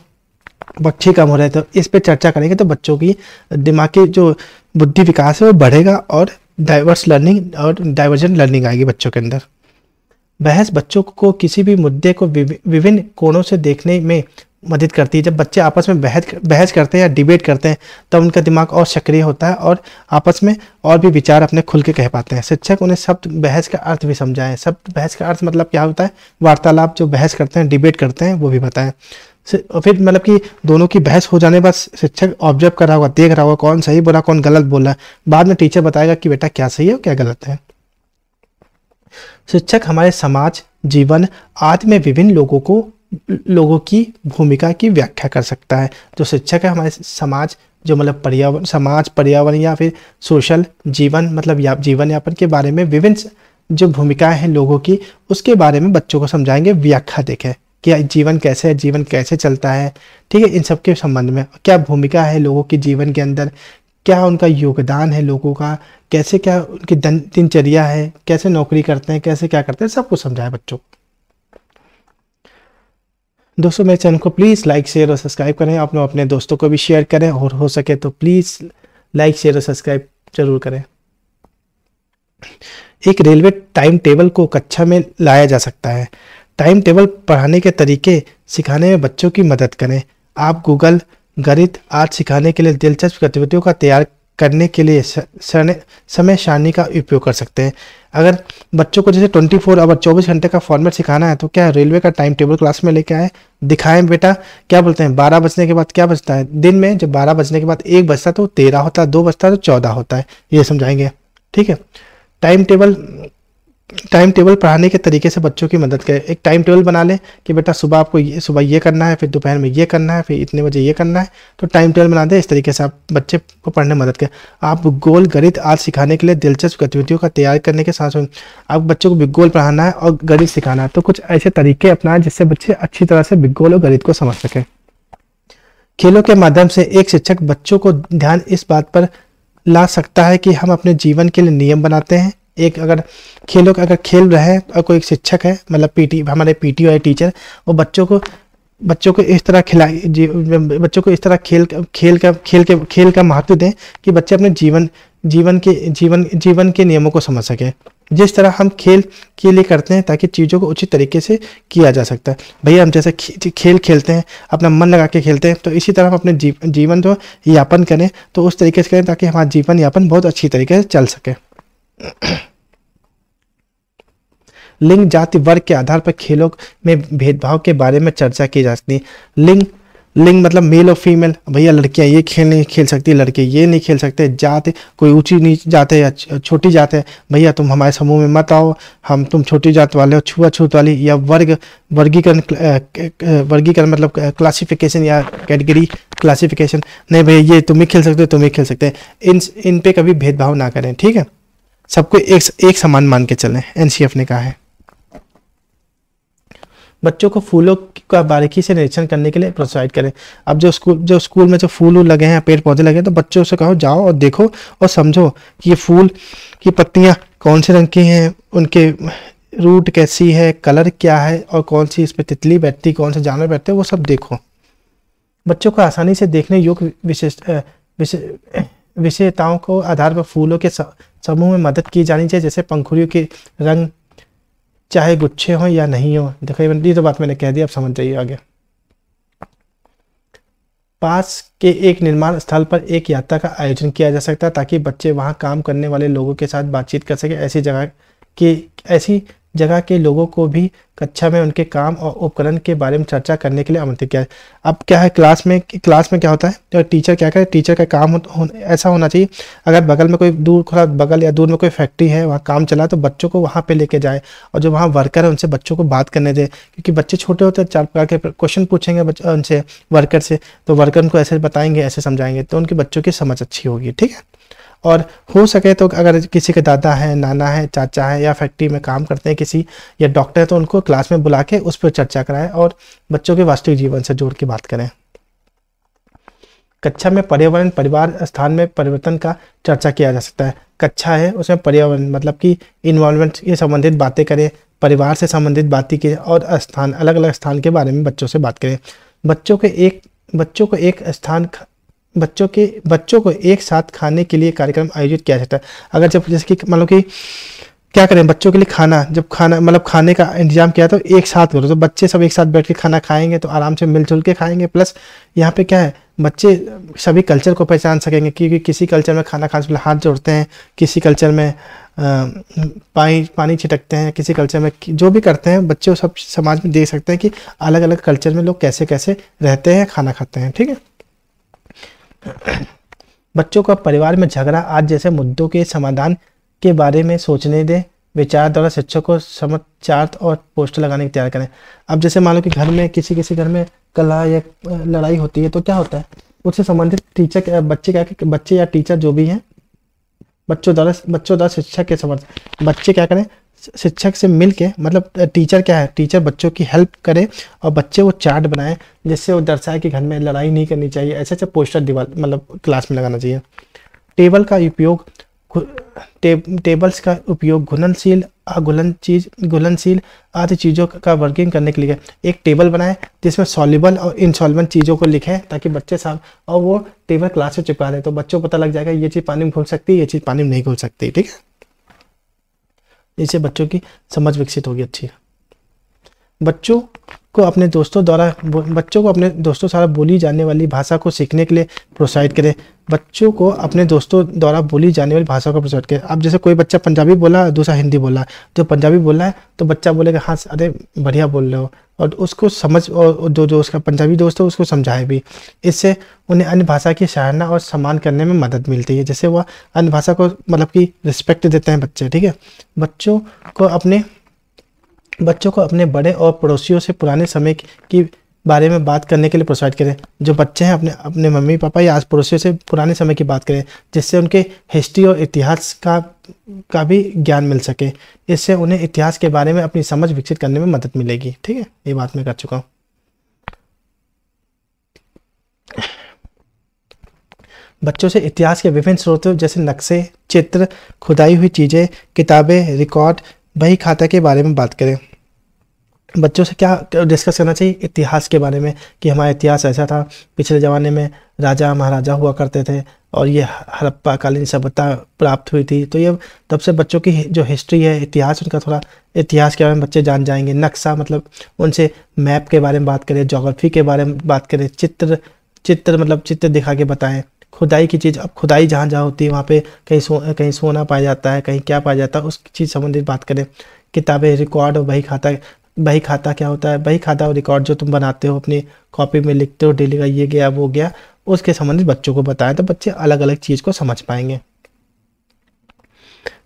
पक्षी कम हो रहे थे तो इस पर चर्चा करेंगे तो बच्चों की दिमाग की जो बुद्धि विकास है वो बढ़ेगा और डाइवर्स लर्निंग और डाइवर्जेंट लर्निंग आएगी बच्चों के अंदर बहस बच्चों को किसी भी मुद्दे को विभिन्न कोणों से देखने में मदद करती है जब बच्चे आपस में बहस बहस करते हैं या डिबेट करते हैं तब तो उनका दिमाग और सक्रिय होता है और आपस में और भी विचार अपने खुल के कह पाते हैं शिक्षक उन्हें शब्द बहस का अर्थ भी समझाएं शब्द बहस का अर्थ मतलब क्या होता है वार्तालाप जो बहस करते हैं डिबेट करते हैं वो भी बताएं फिर मतलब कि दोनों की बहस हो जाने के बाद शिक्षक ऑब्जर्व कर रहा होगा देख रहा होगा कौन सही बोला कौन गलत बोला है बाद में टीचर बताएगा कि बेटा क्या सही है और क्या गलत है शिक्षक हमारे समाज जीवन आदि में विभिन्न लोगों को लोगों की भूमिका की व्याख्या कर सकता है जो शिक्षक है हमारे समाज जो मतलब पर्यावरण समाज पर्यावरण या फिर सोशल जीवन मतलब या जीवन यापन के बारे में विभिन्न जो भूमिकाएं हैं लोगों की उसके बारे में बच्चों को समझाएंगे व्याख्या देखें कि जीवन कैसे है जीवन कैसे चलता है ठीक है इन सब के संबंध में क्या भूमिका है लोगों के जीवन के अंदर क्या उनका योगदान है लोगों का कैसे क्या उनकी दिनचर्या है कैसे नौकरी करते हैं कैसे क्या करते हैं सब कुछ समझाएं बच्चों को दोस्तों मेरे चैनल को प्लीज़ लाइक शेयर और सब्सक्राइब करें आप लोग अपने दोस्तों को भी शेयर करें और हो सके तो प्लीज़ लाइक शेयर और सब्सक्राइब जरूर करें एक रेलवे टाइम टेबल को कक्षा में लाया जा सकता है टाइम टेबल पढ़ाने के तरीके सिखाने में बच्चों की मदद करें आप गूगल गणित आज सिखाने के लिए दिलचस्प गतिविधियों का तैयार करने के लिए समय सारणी का उपयोग कर सकते हैं अगर बच्चों को जैसे 24 फोर आवर चौबीस घंटे का फॉर्मेट सिखाना है तो क्या रेलवे का टाइम टेबल क्लास में लेके आए दिखाएं बेटा क्या बोलते हैं बारह बजने के बाद क्या बजता है दिन में जब बारह बजने के बाद एक बजता तो तेरह होता है दो बजता है तो चौदह होता है ये समझाएंगे ठीक है टाइम टेबल टाइम टेबल पढ़ाने के तरीके से बच्चों की मदद करें एक टाइम टेबल बना लें कि बेटा सुबह आपको ये सुबह ये करना है फिर दोपहर में ये करना है फिर इतने बजे ये करना है तो टाइम टेबल बना दें इस तरीके से आप बच्चे को पढ़ने में मदद करें आप गोल गणित आज सिखाने के लिए दिलचस्प गतिविधियों का तैयार करने के साथ साथ आप बच्चों को भूगोल पढ़ाना है और गणित सिखाना है तो कुछ ऐसे तरीके अपनाएं जिससे बच्चे अच्छी तरह से गोल और गणित को समझ सकें खेलों के माध्यम से एक शिक्षक बच्चों को ध्यान इस बात पर ला सकता है कि हम अपने जीवन के लिए नियम बनाते हैं एक अगर खेलों का अगर खेल रहे हैं और कोई एक शिक्षक है मतलब पीटी हमारे पीटी वाले टीचर वो बच्चों को बच्चों को इस तरह खिला बच्चों को इस तरह खेल खेल का खेल के खेल का महत्व दें कि बच्चे अपने जीवन जीवन के जीवन जीवन के नियमों को समझ सकें जिस तरह हम खेल के लिए करते हैं ताकि चीज़ों को उचित तरीके से किया जा सकता है भैया हम जैसे खेल खेलते हैं अपना मन लगा के खेलते हैं तो इसी तरह हम अपने जीव, जीवन जो यापन करें तो उस तरीके से करें ताकि हमारा जीवन यापन बहुत अच्छी तरीके से चल सके लिंग जाति वर्ग के आधार पर खेलों में भेदभाव के बारे में चर्चा की जा सकती है लिंग लिंग मतलब मेल और फीमेल भैया लड़कियां ये खेल नहीं खेल सकती लड़के ये नहीं खेल सकते जात कोई ऊंची नीच जात है या छोटी जात है भैया तुम हमारे समूह में मत आओ हम तुम छोटी जात वाले हो छुआ छूत वाली या वर्ग वर्गीकरण वर्गीकरण मतलब क्लासिफिकेशन या कैटेगरी क्लासिफिकेशन नहीं भैया ये तुम ही खेल सकते हो तुम ही खेल सकते हैं इन इन पर कभी भेदभाव ना करें ठीक है सबको एक एक समान मान के चलें एनसीएफ ने कहा है बच्चों को फूलों का बारीकी से निरीक्षण करने के लिए प्रोत्साहित करें अब जो स्कूल जो स्कूल में जो फूल लगे हैं पेड़ पौधे लगे हैं तो बच्चों से कहो जाओ और देखो और समझो कि ये फूल की पत्तियाँ कौन से रंग की हैं उनके रूट कैसी है कलर क्या है और कौन सी इस पर तितली बैठती कौन से जानवर बैठते हैं वो सब देखो बच्चों को आसानी से देखने योग्य विशेष विशेष विशेषताओं को आधार पर फूलों के समूह में मदद की जानी चाहिए जैसे पंखुड़ियों के रंग चाहे गुच्छे हों या नहीं हों देखो ये तो बात मैंने कह दी आप समझ जाइए आगे पास के एक निर्माण स्थल पर एक यात्रा का आयोजन किया जा सकता है ताकि बच्चे वहां काम करने वाले लोगों के साथ बातचीत कर सके ऐसी जगह की ऐसी जगह के लोगों को भी कक्षा में उनके काम और उपकरण के बारे में चर्चा करने के लिए आमंत्रित किया अब क्या है क्लास में क्लास में क्या होता है तो टीचर क्या करे टीचर का काम हो, ऐसा होना चाहिए अगर बगल में कोई दूर थोड़ा बगल या दूर में कोई फैक्ट्री है वहाँ काम चला तो बच्चों को वहाँ पर लेके जाए और जो वहाँ वर्कर है उनसे बच्चों को बात करने दें क्योंकि बच्चे छोटे होते हैं चार प्रकार के क्वेश्चन पूछेंगे उनसे वर्कर से तो वर्कर उनको ऐसे बताएंगे ऐसे समझाएंगे तो उनके बच्चों की समझ अच्छी होगी ठीक है और हो सके तो अगर किसी के दादा हैं नाना है चाचा है या फैक्ट्री में काम करते हैं किसी या डॉक्टर है तो उनको क्लास में बुला के उस पर चर्चा कराएं और बच्चों के वास्तविक जीवन से जोड़ के बात करें कक्षा में पर्यावरण परिवार स्थान में परिवर्तन का चर्चा किया जा सकता है कक्षा है उसमें पर्यावरण मतलब कि इन्वॉल्वमेंट ये संबंधित बातें करें परिवार से संबंधित बातें की और स्थान अलग अलग स्थान के बारे में बच्चों से बात करें बच्चों के एक बच्चों को एक स्थान बच्चों के बच्चों को एक साथ खाने के लिए कार्यक्रम आयोजित किया जाता है अगर जब जैसे कि मान लो कि क्या करें बच्चों के लिए खाना जब खाना मतलब खाने का इंतजाम किया तो एक साथ करो तो बच्चे सब एक साथ बैठ के खाना खाएंगे तो आराम से मिलजुल के खाएंगे प्लस यहाँ पे क्या है बच्चे सभी कल्चर को पहचान सकेंगे क्योंकि किसी कल्चर में खाना खाने से पहले हाथ जोड़ते हैं किसी कल्चर में पानी पानी छिटकते हैं किसी कल्चर में जो भी करते हैं बच्चे सब समाज में देख सकते हैं कि अलग अलग कल्चर में लोग कैसे कैसे रहते हैं खाना खाते हैं ठीक है बच्चों का परिवार में झगड़ा आज जैसे मुद्दों के समाधान के बारे में सोचने दें विचार द्वारा शिक्षक को समाचार और पोस्टर लगाने की तैयार करें अब जैसे मान लो कि घर में किसी किसी घर में कला या लड़ाई होती है तो क्या होता है उससे संबंधित टीचर बच्चे क्या बच्चे या टीचर जो भी हैं बच्चों द्वारा बच्चों द्वारा शिक्षक के समर्थ बच्चे क्या करें शिक्षक से मिल के मतलब टीचर क्या है टीचर बच्चों की हेल्प करे और बच्चे वो चार्ट बनाए जिससे वो दर्शाए कि घर में लड़ाई नहीं करनी चाहिए ऐसे ऐसे पोस्टर दीवार मतलब क्लास में लगाना चाहिए टेबल का उपयोग टे, टेबल्स का उपयोग घुलनशील अघुलन चीज घुलनशील आदि चीज़ों का वर्किंग करने के लिए एक टेबल बनाएं जिसमें सॉलिबल और इनसॉल्वेंट चीज़ों को लिखें ताकि बच्चे साहब और वो टेबल क्लास में चिपका दें तो बच्चों को पता लग जाएगा ये चीज़ पानी में घुल सकती है ये चीज़ पानी में नहीं घुल सकती ठीक है इससे बच्चों की समझ विकसित होगी अच्छी बच्चों को अपने दोस्तों द्वारा बच्चों को अपने दोस्तों द्वारा बोली जाने वाली भाषा को सीखने के लिए प्रोत्साहित करें बच्चों को अपने दोस्तों द्वारा बोली जाने वाली भाषा को प्रोत्साहित करें अब जैसे कोई बच्चा पंजाबी बोला दूसरा हिंदी बोला जो पंजाबी बोला है तो बच्चा बोलेगा हाँ अरे बढ़िया बोल रहे हो और उसको समझ और जो जो उसका पंजाबी दोस्त है उसको समझाए भी इससे उन्हें अन्य भाषा की सराहना और सम्मान करने में मदद मिलती है जैसे वह अन्य भाषा को मतलब कि रिस्पेक्ट देते हैं बच्चे ठीक है बच्चों को अपने बच्चों को अपने बड़े और पड़ोसियों से पुराने समय की बारे में बात करने के लिए प्रोत्साहित करें जो बच्चे हैं अपने अपने मम्मी पापा या आस पड़ोसियों से पुराने समय की बात करें जिससे उनके हिस्ट्री और इतिहास का का भी ज्ञान मिल सके इससे उन्हें इतिहास के बारे में अपनी समझ विकसित करने में मदद मिलेगी ठीक है ये बात मैं कर चुका हूँ बच्चों से इतिहास के विभिन्न स्रोतों जैसे नक्शे चित्र खुदाई हुई चीज़ें किताबें रिकॉर्ड बही खाता के बारे में बात करें बच्चों से क्या डिस्कस करना चाहिए इतिहास के बारे में कि हमारा इतिहास ऐसा था पिछले ज़माने में राजा महाराजा हुआ करते थे और ये हड़प्पा कालीन सभ्यता प्राप्त हुई थी तो ये तब से बच्चों की जो हिस्ट्री है इतिहास उनका थोड़ा इतिहास के बारे में बच्चे जान जाएंगे नक्शा मतलब उनसे मैप के बारे में बात करें जोग्राफी के बारे में बात करें चित्र चित्र मतलब चित्र दिखा के बताएं खुदाई की चीज़ अब खुदाई जहाँ जहाँ होती है वहाँ पर कहीं सो कहीं सोना पाया जाता है कहीं क्या पाया जाता है उस चीज़ संबंधित बात करें किताबें रिकॉर्ड और बही खाता बही खाता क्या होता है बही खाता और रिकॉर्ड जो तुम बनाते हो अपनी कॉपी में लिखते हो डेली का ये गया वो गया उसके संबंधित बच्चों को बताएं तो बच्चे अलग अलग चीज़ को समझ पाएंगे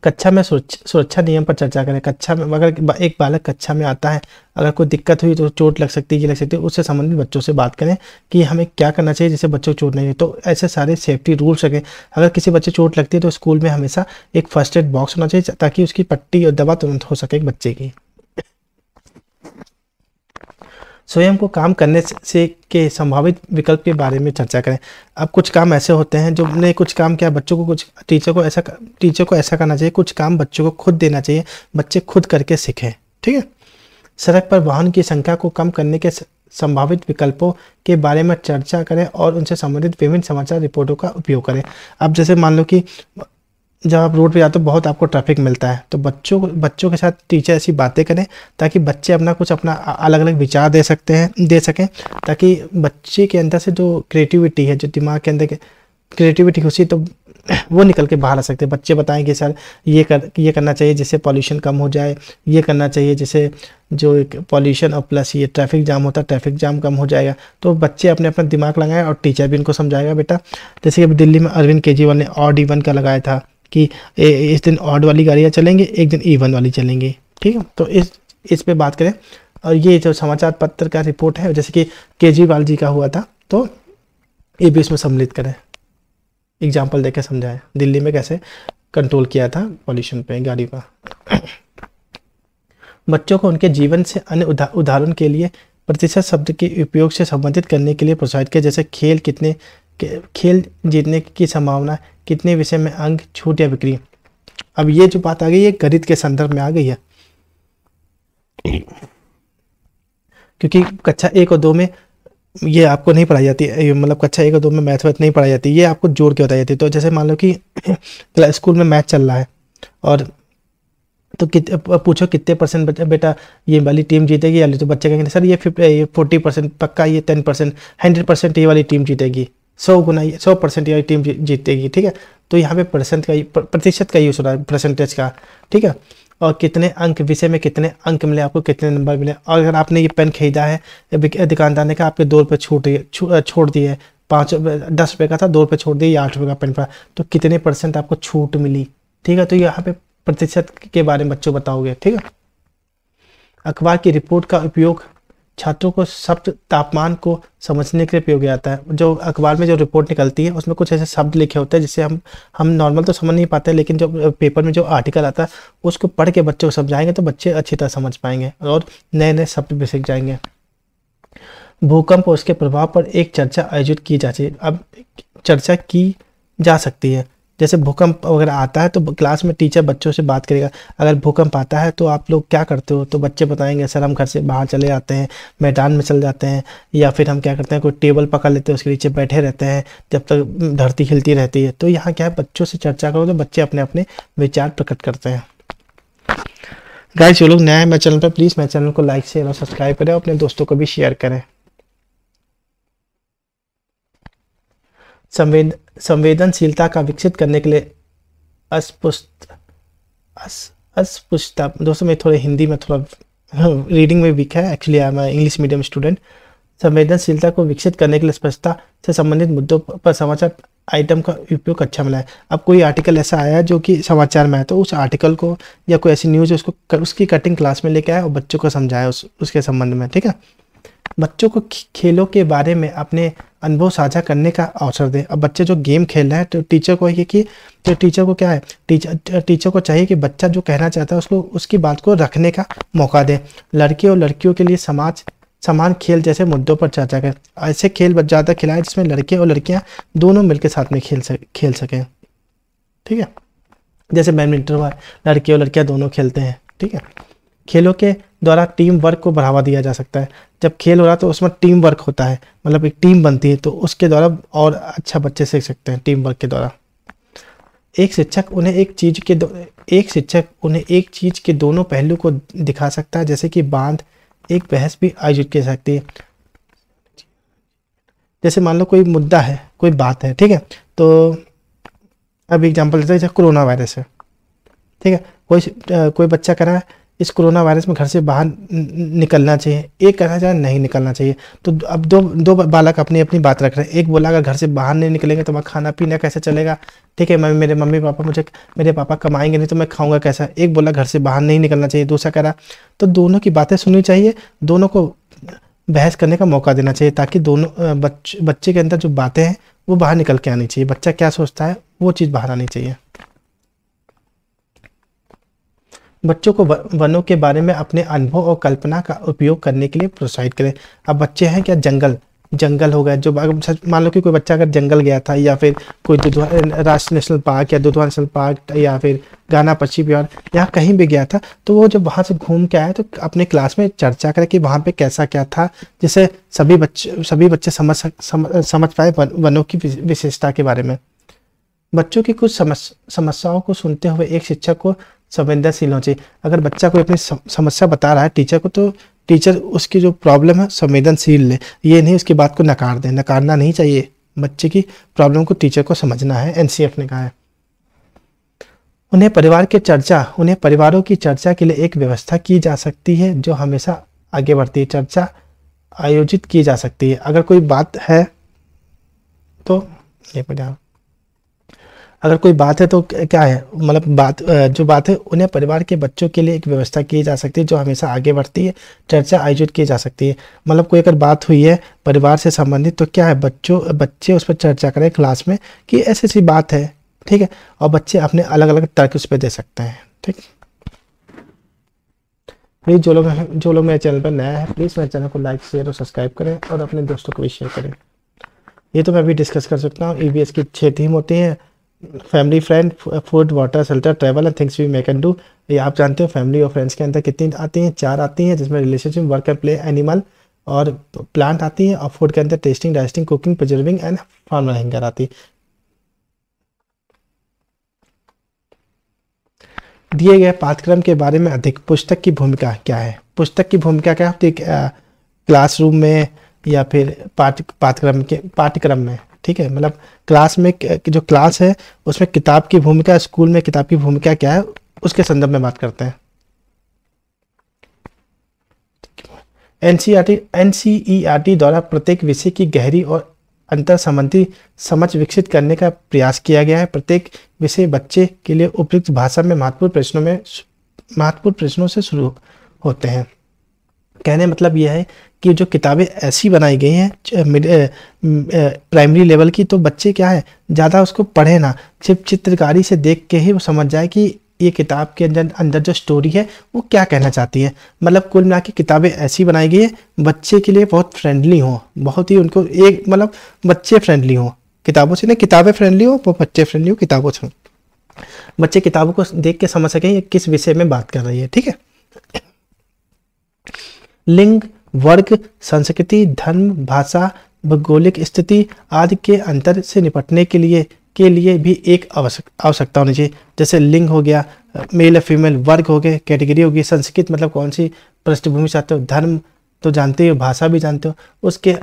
कक्षा में सुरक्षा नियम पर चर्चा करें कक्षा में अगर एक बालक कक्षा में आता है अगर कोई दिक्कत हुई तो चोट लग सकती है ये लग सकती है उससे संबंधित बच्चों से बात करें कि हमें क्या करना चाहिए जिससे बच्चों को चोट नहीं लगे तो ऐसे सारे सेफ्टी रूल्स रखें अगर किसी बच्चे चोट लगती है तो स्कूल में हमेशा एक फर्स्ट एड बॉक्स होना चाहिए ताकि उसकी पट्टी और दवा तुरंत हो सके बच्चे की स्वयं को काम करने से के संभावित विकल्प के बारे में चर्चा करें अब कुछ काम ऐसे होते हैं जो ने कुछ काम किया बच्चों को कुछ टीचर को ऐसा टीचर को ऐसा करना चाहिए कुछ काम बच्चों को खुद देना चाहिए बच्चे खुद करके सीखें ठीक है सड़क पर वाहन की संख्या को कम करने के संभावित विकल्पों के बारे में चर्चा करें और उनसे संबंधित विभिन्न समाचार रिपोर्टों का उपयोग करें अब जैसे मान लो कि जब आप रोड पे जाते हो बहुत आपको ट्रैफिक मिलता है तो बच्चों बच्चों के साथ टीचर ऐसी बातें करें ताकि बच्चे अपना कुछ अपना अलग अलग विचार दे सकते हैं दे सकें ताकि बच्चे के अंदर से जो क्रिएटिविटी है जो दिमाग के अंदर क्रिएटिविटी खुशी तो वो निकल के बाहर आ सकते हैं बच्चे बताएं कि सर ये कर ये करना चाहिए जिससे पॉल्यूशन कम हो जाए ये करना चाहिए जिससे जो एक पॉल्यूशन और प्लस ये ट्रैफिक जाम होता है ट्रैफिक जाम कम हो जाएगा तो बच्चे अपने अपना दिमाग लगाएं और टीचर भी इनको समझाएगा बेटा जैसे कि अभी दिल्ली में अरविंद केजरीवाल ने ऑड ईवन का लगाया था कि इस दिन ऑड वाली गाड़ियाँ चलेंगी एक दिन ईवन वाली चलेंगी ठीक है तो इस इस पे बात करें और ये जो समाचार पत्र का रिपोर्ट है जैसे कि केजरीवाल जी का हुआ था तो ये भी इसमें सम्मिलित करें एग्जाम्पल देकर समझाएं दिल्ली में कैसे कंट्रोल किया था पॉल्यूशन पे गाड़ी का बच्चों को उनके जीवन से अन्य उदाहरण के लिए प्रतिशत शब्द के उपयोग से संबंधित करने के लिए प्रोत्साहित किया जैसे खेल कितने खेल जीतने की संभावना कितने विषय में अंक छूट या बिक्री अब ये जो बात आ गई ये गणित के संदर्भ में आ गई है क्योंकि कक्षा एक और दो में ये आपको नहीं पढ़ाई जाती मतलब कक्षा एक और दो में मैथ वैथ नहीं पढ़ाई जाती ये आपको जोड़ के बताई जाती है तो जैसे मान लो कि मतलब स्कूल में मैथ चल रहा है और तो कित पूछो कितने परसेंट बेटा ये वाली टीम जीतेगी या तो बच्चे कहेंगे सर ये फिफ्टी ये फोर्टी परसेंट पक्का ये टेन परसेंट हंड्रेड परसेंट ये वाली टीम जीतेगी सौ गुना सौ परसेंट ये टीम जीतेगी ठीक है तो यहाँ पे परसेंट का प्रतिशत का यूज़ हो रहा है परसेंटेज का ठीक है और कितने अंक विषय में कितने अंक मिले आपको कितने नंबर मिले और अगर आपने ये पेन खरीदा है दुकानदार ने कहा आपके दो रुपये छूट छोड़ दिए पाँच दस रुपये का था दो रुपये छोड़ दिए या आठ रुपये का पेन पड़ा तो कितने परसेंट आपको छूट मिली ठीक है तो यहाँ पे प्रतिशत के बारे में बच्चों बताओगे ठीक है अखबार की रिपोर्ट का उपयोग छात्रों को शब्द तापमान को समझने के लिए प्रयोग किया जाता है जो अखबार में जो रिपोर्ट निकलती है उसमें कुछ ऐसे शब्द लिखे होते हैं जिससे हम हम नॉर्मल तो समझ नहीं पाते लेकिन जो पेपर में जो आर्टिकल आता है उसको पढ़ के बच्चों को समझाएंगे तो बच्चे अच्छी तरह समझ पाएंगे और नए नए शब्द भी सीख जाएंगे भूकंप और उसके प्रभाव पर एक चर्चा आयोजित की जा है अब चर्चा की जा सकती है जैसे भूकंप वगैरह आता है तो क्लास में टीचर बच्चों से बात करेगा अगर भूकंप आता है तो आप लोग क्या करते हो तो बच्चे बताएंगे सर हम घर से बाहर चले जाते हैं मैदान में चले जाते हैं या फिर हम क्या करते हैं कोई टेबल पकड़ लेते हैं उसके नीचे बैठे रहते हैं जब तक धरती हिलती रहती है तो यहाँ क्या है बच्चों से चर्चा करो तो बच्चे अपने अपने विचार प्रकट करते हैं गाइस जो लोग नया है मेरे चैनल पर प्लीज़ मेरे चैनल को लाइक शेयर और सब्सक्राइब करें और अपने दोस्तों को भी शेयर करें संवेद संवेदनशीलता का विकसित करने के लिए अस्पुष्ट अस्पुष्टता दोस्तों मैं थोड़े हिंदी में थोड़ा रीडिंग हाँ, में वीक है actually I am English medium student संवेदनशीलता को विकसित करने के लिए स्पष्टता से संबंधित मुद्दों पर समाचार आइटम का उपयोग अच्छा मिला है अब कोई आर्टिकल ऐसा आया है जो कि समाचार में आया तो उस आर्टिकल को या कोई ऐसी न्यूज़ उसको उसकी कटिंग क्लास में लेके आए और बच्चों को समझाया उस उसके संबंध में ठीक है बच्चों को खेलों के बारे में अपने अनुभव साझा करने का अवसर दें अब बच्चे जो गेम खेल रहे हैं तो टीचर को ये कि तो टीचर को क्या है टीचर टीचर को चाहिए कि बच्चा जो कहना चाहता है उसको उसकी बात को रखने का मौका दें लड़के और लड़कियों के लिए समाज समान खेल जैसे मुद्दों पर चर्चा करें ऐसे खेल ज़्यादा खिलाएं जिसमें लड़के और लड़कियाँ दोनों मिलकर साथ में खेल सक खेल सकें ठीक है जैसे बैडमिंटन हुआ लड़के और लड़कियाँ दोनों खेलते हैं ठीक है खेलों के द्वारा टीम वर्क को बढ़ावा दिया जा सकता है जब खेल हो रहा तो उसमें टीम वर्क होता है मतलब एक टीम बनती है तो उसके द्वारा और अच्छा बच्चे सीख सकते हैं टीम वर्क के द्वारा एक शिक्षक उन्हें एक चीज़ के एक शिक्षक उन्हें एक चीज़ के दोनों पहलू को दिखा सकता है जैसे कि बांध एक बहस भी आयोजित कर सकती है जैसे मान लो कोई मुद्दा है कोई बात है ठीक है तो अब एग्जाम्पल देते हैं जैसे कोरोना वायरस है ठीक है कोई कोई बच्चा कह रहा है इस कोरोना वायरस में घर से बाहर निकलना चाहिए एक कहना चाहे नहीं निकलना चाहिए तो अब दो दो बालक अपनी अपनी बात रख रहे हैं एक बोला अगर घर से बाहर नहीं निकलेंगे तो मैं खाना पीना कैसे चलेगा ठीक है मैं मेरे मम्मी पापा मुझे मेरे पापा कमाएंगे नहीं तो मैं खाऊंगा कैसा एक बोला घर से बाहर नहीं निकलना चाहिए दूसरा कह रहा तो दोनों की बातें सुननी चाहिए दोनों को बहस करने का मौका देना चाहिए ताकि दोनों बच्चे बच्चे के अंदर जो बातें हैं वो बाहर निकल के आनी चाहिए बच्चा क्या सोचता है वो चीज़ बाहर आनी चाहिए बच्चों को वनों के बारे में अपने अनुभव और कल्पना का उपयोग करने के लिए प्रोत्साहित करें अब बच्चे हैं क्या जंगल जंगल हो गया जो मान लो कि कोई बच्चा अगर जंगल गया था या फिर कोई दुधवा राष्ट्रीय नेशनल पार्क या दुधवा नेशनल पार्क या फिर गाना पक्षी बिहार यहाँ कहीं भी गया था तो वो जब वहाँ से घूम के आया तो अपने क्लास में चर्चा करें कि वहाँ पे कैसा क्या था जिसे सभी बच्चे सभी बच्चे समझ सम, समझ पाए वन, वनों की विशेषता के बारे में बच्चों की कुछ समस्याओं को सुनते हुए एक शिक्षक को संवेदनशील होना चाहिए अगर बच्चा कोई अपनी समस्या बता रहा है टीचर को तो टीचर उसकी जो प्रॉब्लम है संवेदनशील ले ये नहीं उसकी बात को नकार दें नकारना नहीं चाहिए बच्चे की प्रॉब्लम को टीचर को समझना है एनसीएफ ने कहा है उन्हें परिवार की चर्चा उन्हें परिवारों की चर्चा के लिए एक व्यवस्था की जा सकती है जो हमेशा आगे बढ़ती है चर्चा आयोजित की जा सकती है अगर कोई बात है तो ये परिवार अगर कोई बात है तो क्या है मतलब बात जो बात है उन्हें परिवार के बच्चों के लिए एक व्यवस्था की जा सकती है जो हमेशा आगे बढ़ती है चर्चा आयोजित की जा सकती है मतलब कोई अगर बात हुई है परिवार से संबंधित तो क्या है बच्चों बच्चे उस पर चर्चा करें क्लास में कि ऐसी ऐसी बात है ठीक है और बच्चे अपने अलग अलग तर्क उस पर दे सकते हैं ठीक प्लीज़ जो लोग जो लोग मेरे चैनल पर नया है प्लीज़ मेरे चैनल को लाइक शेयर और सब्सक्राइब करें और अपने दोस्तों को भी शेयर करें ये तो मैं भी डिस्कस कर सकता हूँ ई e की छः थीम होती हैं family friend food water shelter travel and things we make and do ये आप जानते हो फैमिली और फ्रेंड्स के अंदर कितनी आती हैं चार आती हैं जिसमें relationship work and play animal और प्लांट आती हैं और फूड के अंदर tasting digesting cooking preserving and farmer hunger आती है दिए गए पाठ्यक्रम के बारे में अधिक पुस्तक की भूमिका क्या है पुस्तक की भूमिका क्या होती है क्लासरूम में या फिर पाठ्यक्रम के पाठ्यक्रम में ठीक है मतलब क्लास में जो क्लास है उसमें किताब की भूमिका स्कूल में किताब की भूमिका क्या है उसके संदर्भ में बात करते हैं एनसीईआरटी एनसीईआरटी e e द्वारा प्रत्येक विषय की गहरी और अंतर संबंधी समझ विकसित करने का प्रयास किया गया है प्रत्येक विषय बच्चे के लिए उपयुक्त भाषा में महत्वपूर्ण प्रश्नों में महत्वपूर्ण प्रश्नों से शुरू होते हैं कहने मतलब यह है कि जो किताबें ऐसी बनाई गई हैं प्राइमरी लेवल की तो बच्चे क्या है ज़्यादा उसको पढ़े ना सिर्फ चित्रकारी से देख के ही वो समझ जाए कि ये किताब के अंदर अंदर जो स्टोरी है वो क्या कहना चाहती है मतलब कुल मिला के किताबें ऐसी बनाई गई हैं बच्चे के लिए बहुत फ्रेंडली हों बहुत ही उनको एक मतलब बच्चे फ्रेंडली हों किताबों से ना किताबें फ्रेंडली हों बच्चे फ्रेंडली हों किताबों से बच्चे किताबों को देख के समझ सकें ये किस विषय में बात कर रही है ठीक है लिंग वर्ग संस्कृति धर्म भाषा भौगोलिक स्थिति आदि के अंतर से निपटने के लिए के लिए भी एक आवश्यक आवश्यकता होनी चाहिए जैसे लिंग हो गया मेल या फीमेल वर्ग हो गए कैटेगरी होगी संस्कृत मतलब कौन सी पृष्ठभूमि चाहते हो धर्म तो जानते हो भाषा भी जानते हो उसके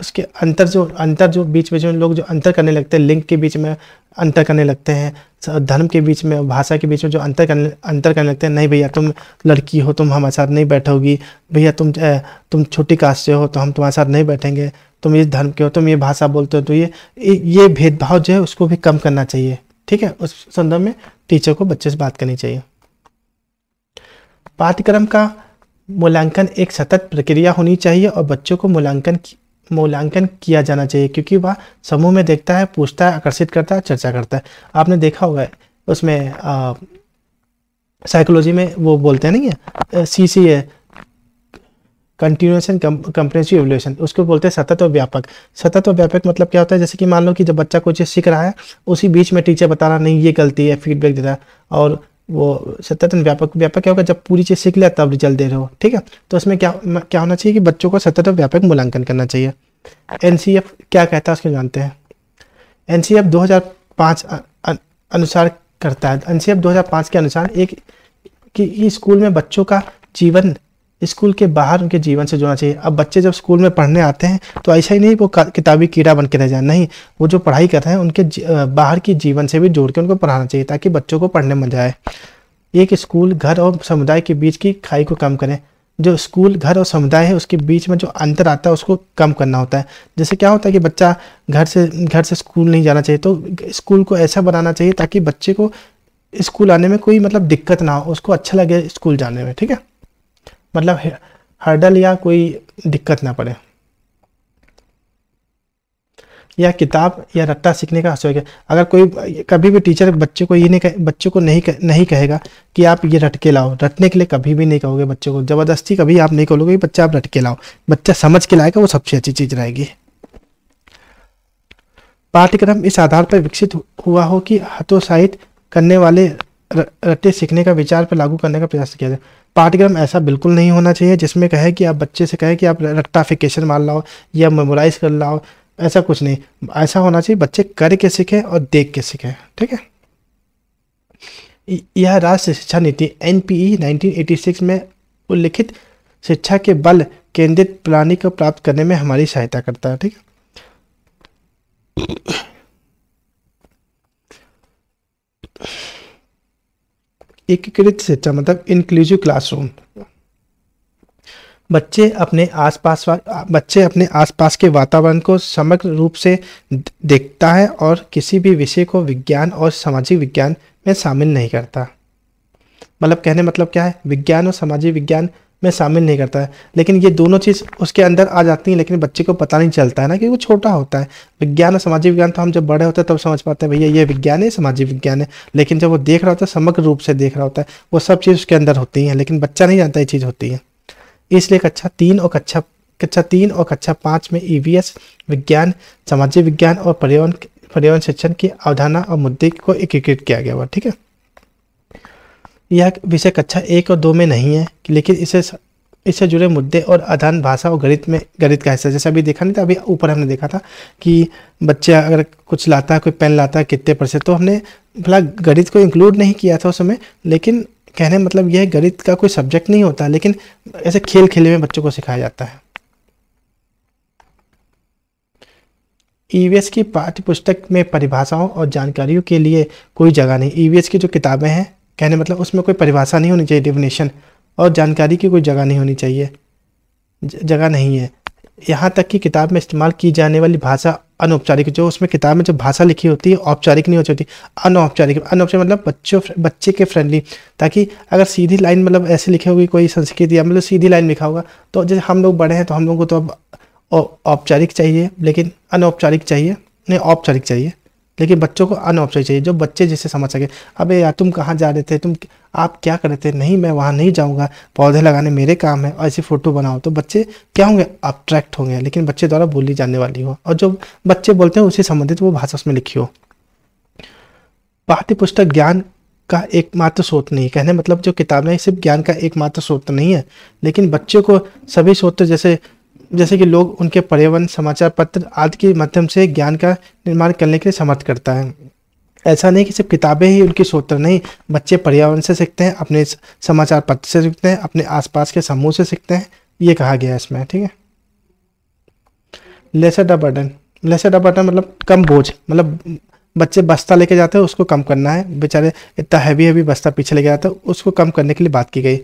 उसके अंतर जो अंतर जो बीच में जो लोग जो अंतर करने लगते हैं लिंग के बीच में अंतर करने लगते हैं धर्म के बीच में भाषा के बीच में जो अंतर करने अंतर करने लगते हैं नहीं भैया तुम लड़की हो तुम हमारे साथ नहीं बैठोगी भैया तुम तुम छोटी कास्ट से हो तो हम तुम्हारे साथ नहीं बैठेंगे तुम ये धर्म के हो तुम ये भाषा बोलते हो तो ये ये भेदभाव जो है उसको भी कम करना चाहिए ठीक है उस संदर्भ में टीचर को बच्चे से बात करनी चाहिए पाठ्यक्रम का मूल्यांकन एक सतत प्रक्रिया होनी चाहिए और बच्चों को मूल्यांकन मूल्यांकन किया जाना चाहिए क्योंकि वह समूह में देखता है पूछता है आकर्षित करता है चर्चा करता है आपने देखा होगा उसमें साइकोलॉजी में वो बोलते हैं नहीं C C A continuation comprehensive evolution उसको बोलते हैं सतत और व्यापक सतत और व्यापक मतलब क्या होता है जैसे कि मान लो कि जब बच्चा कोई चीज़ सीख रहा है उसी बीच में टीचर बता रहा नहीं ये गलती है फीडबैक दे रहा है और वो सतत व्यापक व्यापक क्या होगा जब पूरी चीज़ सीख लिया तब रिजल्ट दे रहे हो ठीक है तो उसमें क्या क्या होना चाहिए कि बच्चों को सत्यतन व्यापक मूल्यांकन करना चाहिए एन क्या कहता है उसको जानते हैं एन सी अनुसार करता है एन सी के अनुसार एक कि स्कूल में बच्चों का जीवन स्कूल के बाहर उनके जीवन से जुड़ना चाहिए अब बच्चे जब स्कूल में पढ़ने आते हैं तो ऐसा ही नहीं वो किताबी कीड़ा बन के रह जाए नहीं वो जो पढ़ाई कर रहे हैं उनके बाहर की जीवन से भी जोड़ के उनको पढ़ाना चाहिए ताकि बच्चों को पढ़ने मजा आए एक स्कूल घर और समुदाय के बीच की खाई को कम करें जो स्कूल घर और समुदाय है उसके बीच में जो अंतर आता है उसको कम करना होता है जैसे क्या होता है कि बच्चा घर से घर से स्कूल नहीं जाना चाहिए तो स्कूल को ऐसा बनाना चाहिए ताकि बच्चे को स्कूल आने में कोई मतलब दिक्कत ना हो उसको अच्छा लगे स्कूल जाने में ठीक है मतलब हर्डल या कोई दिक्कत ना पड़े या किताब या रट्टा सीखने का शौक अगर कोई कभी भी टीचर बच्चे को ये नहीं कह बच्चे को नहीं कह, नहीं कहेगा कि आप ये रटके लाओ रटने के लिए कभी भी नहीं कहोगे बच्चे को ज़बरदस्ती कभी आप नहीं कहोगे बच्चा आप रटके लाओ बच्चा समझ के लाएगा वो सबसे अच्छी चीज़ रहेगी पाठ्यक्रम इस आधार पर विकसित हुआ हो कि हतोत्साहित करने वाले रट्टे सीखने का विचार पर लागू करने का प्रयास किया जाए पाठ्यक्रम ऐसा बिल्कुल नहीं होना चाहिए जिसमें कहे कि आप बच्चे से कहे कि आप रट्टाफिकेशन मान लाओ या मेमोराइज कर लाओ ऐसा कुछ नहीं ऐसा होना चाहिए बच्चे करके सीखें और देख के सीखें ठीक है यह राष्ट्रीय शिक्षा नीति एन पी e में उल्लिखित शिक्षा के बल केंद्रित प्रणाली को प्राप्त करने में हमारी सहायता करता है ठीक है एकीकृत शिक्षा मतलब इंक्लूसिव क्लासरूम बच्चे अपने आसपास बच्चे अपने आसपास के वातावरण को समग्र रूप से देखता है और किसी भी विषय को विज्ञान और सामाजिक विज्ञान में शामिल नहीं करता मतलब कहने मतलब क्या है विज्ञान और सामाजिक विज्ञान में शामिल नहीं करता है लेकिन ये दोनों चीज़ उसके अंदर आ जाती हैं लेकिन बच्चे को पता नहीं चलता है ना कि वो छोटा होता है विज्ञान और सामाजिक विज्ञान तो हम जब बड़े होते हैं तब तो समझ पाते हैं भैया ये विज्ञान है सामाजिक विज्ञान है लेकिन जब वो देख रहा होता है समग्र रूप से देख रहा होता है वो सब चीज़ उसके अंदर होती हैं लेकिन बच्चा नहीं जानता ये चीज़ होती है इसलिए कक्षा तीन और कक्षा कक्षा तीन और कक्षा पाँच में ई e विज्ञान सामाजिक विज्ञान और पर्यावरण पर्यावरण शिक्षण की अवधारणा और मुद्दे को एकीकृत किया गया हुआ ठीक है यह विषय कक्षा एक और दो में नहीं है लेकिन इसे इससे जुड़े मुद्दे और आधान भाषा और गणित में गणित का हिस्सा जैसे अभी देखा नहीं था अभी ऊपर हमने देखा था कि बच्चे अगर कुछ लाता है कोई पेन लाता है कितने परसेंट तो हमने भला गणित को इंक्लूड नहीं किया था उस समय लेकिन कहने मतलब यह गणित का कोई सब्जेक्ट नहीं होता लेकिन ऐसे खेल खेले में बच्चों को सिखाया जाता है ईवीएस e की पाठ्य पुस्तक में परिभाषाओं और जानकारियों के लिए कोई जगह नहीं ईवीएस e की जो किताबें हैं कहने मतलब उसमें कोई परिभाषा नहीं होनी चाहिए डिफिनेशन और जानकारी की कोई जगह नहीं होनी चाहिए जगह नहीं है यहाँ तक कि किताब में इस्तेमाल की जाने वाली भाषा अनौपचारिक जो उसमें किताब में जो भाषा लिखी होती है औपचारिक नहीं होती होती अनौपचारिक अनौपचारिक मतलब बच्चों बच्चे के फ्रेंडली ताकि अगर सीधी लाइन मतलब ऐसे लिखे होगी कोई संस्कृत या मतलब सीधी लाइन लिखा होगा तो जैसे हम लोग बड़े हैं तो हम लोगों को तो अब औपचारिक चाहिए लेकिन अनौपचारिक चाहिए नहीं औपचारिक चाहिए लेकिन बच्चों को अनऑप्शन चाहिए जो बच्चे जिसे समझ सके अबे यार तुम कहाँ जा रहे थे तुम आप क्या कर रहे थे नहीं मैं वहाँ नहीं जाऊँगा पौधे लगाने मेरे काम है और ऐसी फ़ोटो बनाओ तो बच्चे क्या होंगे अट्रैक्ट होंगे लेकिन बच्चे द्वारा बोली जाने वाली हो और जो बच्चे बोलते हैं उसे संबंधित वो भाषा उसमें लिखी हो पाठ्य पुस्तक ज्ञान का एकमात्र स्रोत नहीं कहने मतलब जो किताबें सिर्फ ज्ञान का एकमात्र स्रोत नहीं है लेकिन बच्चे को सभी स्रोत जैसे जैसे कि लोग उनके पर्यावरण समाचार पत्र आदि के माध्यम से ज्ञान का निर्माण करने के लिए समर्थ करता है ऐसा नहीं कि सिर्फ किताबें ही उनकी स्रोत नहीं बच्चे पर्यावरण से सीखते हैं अपने समाचार पत्र से सीखते हैं अपने आसपास के समूह से सीखते हैं ये कहा गया है इसमें ठीक है लेसर डा बर्डन लेसर डा बर्डन मतलब कम बोझ मतलब बच्चे बस्ता लेके जाते हैं उसको कम करना है बेचारे इतना हैवी हैवी बस्ता पीछे लेके जाते हैं उसको कम करने के लिए बात की गई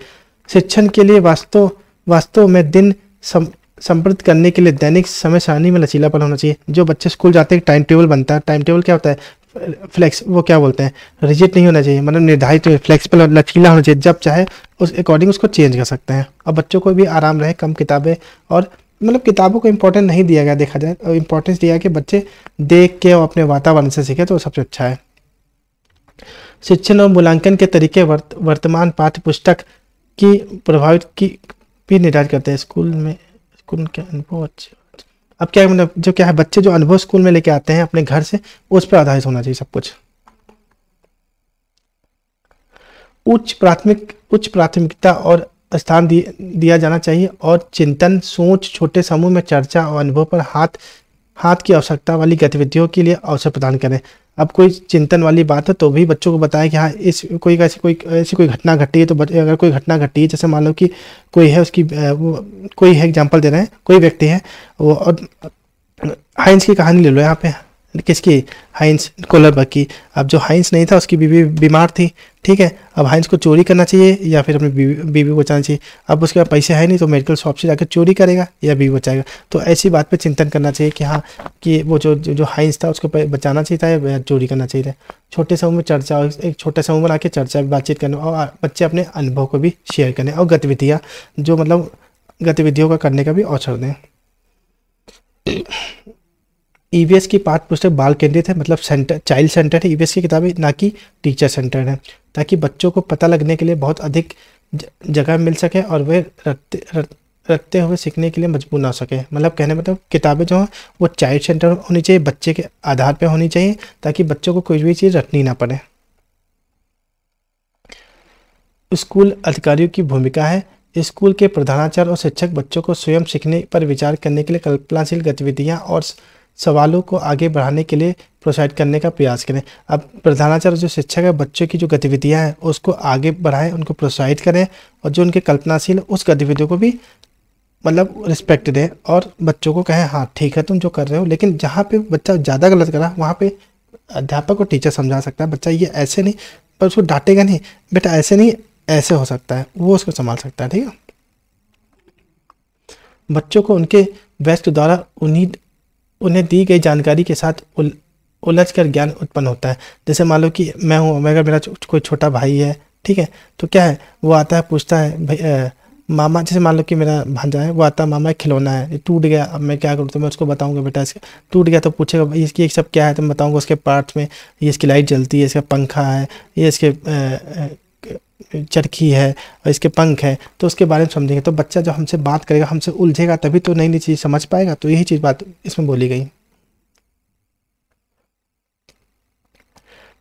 शिक्षण के लिए वास्तव वास्तव में दिन सम संपर्क करने के लिए दैनिक समय सारणी में लचीलापन होना चाहिए जो बच्चे स्कूल जाते हैं टाइम टेबल बनता है टाइम टेबल क्या होता है फ्लेक्स वो क्या बोलते हैं रिजिट नहीं होना चाहिए मतलब निर्धारित फ्लेक्सिबल लचीला होना चाहिए जब चाहे उस अकॉर्डिंग उसको चेंज कर सकते हैं और बच्चों को भी आराम रहे कम किताबें और मतलब किताबों को इम्पोर्टेंट नहीं दिया गया देखा जाए और इम्पोर्टेंस दिया कि बच्चे देख के और अपने वातावरण से सीखे तो सबसे अच्छा है शिक्षण और मूल्यांकन के तरीके वर्त, वर्तमान पाठ्य पुस्तक की प्रभावित की भी निर्धारित करते हैं स्कूल में स्कूल के अनुभव अच्छे अब क्या मतलब जो क्या है बच्चे जो अनुभव स्कूल में लेके आते हैं अपने घर से उस पर आधारित होना चाहिए सब कुछ उच्च प्राथमिक उच्च प्राथमिकता और स्थान दिया जाना चाहिए और चिंतन सोच छोटे समूह में चर्चा और अनुभव पर हाथ हाथ की आवश्यकता वाली गतिविधियों के लिए अवसर प्रदान करें अब कोई चिंतन वाली बात है तो भी बच्चों को बताएं कि हाँ इस कोई ऐसी कोई ऐसी कोई घटना घटी है तो अगर कोई घटना घटी है जैसे मान लो कि कोई है उसकी वो कोई है एग्जाम्पल दे रहे हैं कोई व्यक्ति है वो और हाइंस की कहानी ले लो यहाँ पे किसकी हाइंस कोलरबर्ग की अब जो हाइंस नहीं था उसकी बीवी बीमार थी ठीक है अब हाइंस को चोरी करना चाहिए या फिर अपने बीवी बीवी को बचाना चाहिए अब उसके पास पैसे है नहीं तो मेडिकल शॉप से जाकर चोरी करेगा या बीवी बचाएगा तो ऐसी बात पर चिंतन करना चाहिए कि हाँ कि वो जो जो हाइंस था उसको बचाना चाहिए था या चोरी करना चाहिए था छोटे समूह में चर्चा एक छोटे समूह में आकर चर्चा बातचीत करने और बच्चे अपने अनुभव को भी शेयर करें और गतिविधियाँ जो मतलब गतिविधियों का करने का भी अवसर दें ईवीएस e की पाठ पुस्तक बाल केंद्रित है मतलब सेंटर चाइल्ड सेंटर है ईवीएस e की किताबें ना कि टीचर सेंटर है ताकि बच्चों को पता लगने के लिए बहुत अधिक जगह मिल सके और वे रखते रखते हुए सीखने के लिए मजबूर ना हो सके मतलब कहने मतलब किताबें जो हैं वो चाइल्ड सेंटर होनी चाहिए बच्चे के आधार पर होनी चाहिए ताकि बच्चों को कोई भी चीज़ रटनी ना पड़े स्कूल अधिकारियों की भूमिका है स्कूल के प्रधानाचार्य और शिक्षक बच्चों को स्वयं सीखने पर विचार करने के लिए कल्पनाशील गतिविधियाँ और सवालों को आगे बढ़ाने के लिए प्रोत्साहित करने का प्रयास करें अब प्रधानाचार्य जो शिक्षक है बच्चों की जो गतिविधियाँ हैं उसको आगे बढ़ाएं उनको प्रोत्साहित करें और जो उनके कल्पनाशील उस गतिविधियों को भी मतलब रिस्पेक्ट दें और बच्चों को कहें हाँ ठीक है तुम जो कर रहे हो लेकिन जहाँ पे बच्चा ज़्यादा गलत करा वहाँ पे अध्यापक और टीचर समझा सकता है बच्चा ये ऐसे नहीं पर उसको डांटेगा नहीं बेटा ऐसे नहीं ऐसे हो सकता है वो उसको संभाल सकता है ठीक है बच्चों को उनके व्यस्त द्वारा उन्हीं उन्हें दी गई जानकारी के साथ उल उलझ कर ज्ञान उत्पन्न होता है जैसे मान लो कि मैं हूँ अगर मेरा कोई छोटा भाई है ठीक है तो क्या है वो आता है पूछता है भाई आ, मामा जैसे मान लो कि मेरा भांजा है वो आता मामा खिलौना है टूट गया अब मैं क्या करूँ तो मैं उसको बताऊंगा बेटा इसका टूट गया तो पूछेगा इसकी एक सब क्या है तो मैं बताऊँगा उसके पार्ट्स में ये इसकी लाइट जलती है इसका पंखा है ये इसके चरखी है और इसके पंख हैं तो उसके बारे में समझेंगे तो बच्चा जब हमसे बात करेगा हमसे उलझेगा तभी तो नई नई चीज़ समझ पाएगा तो यही चीज़ बात इसमें बोली गई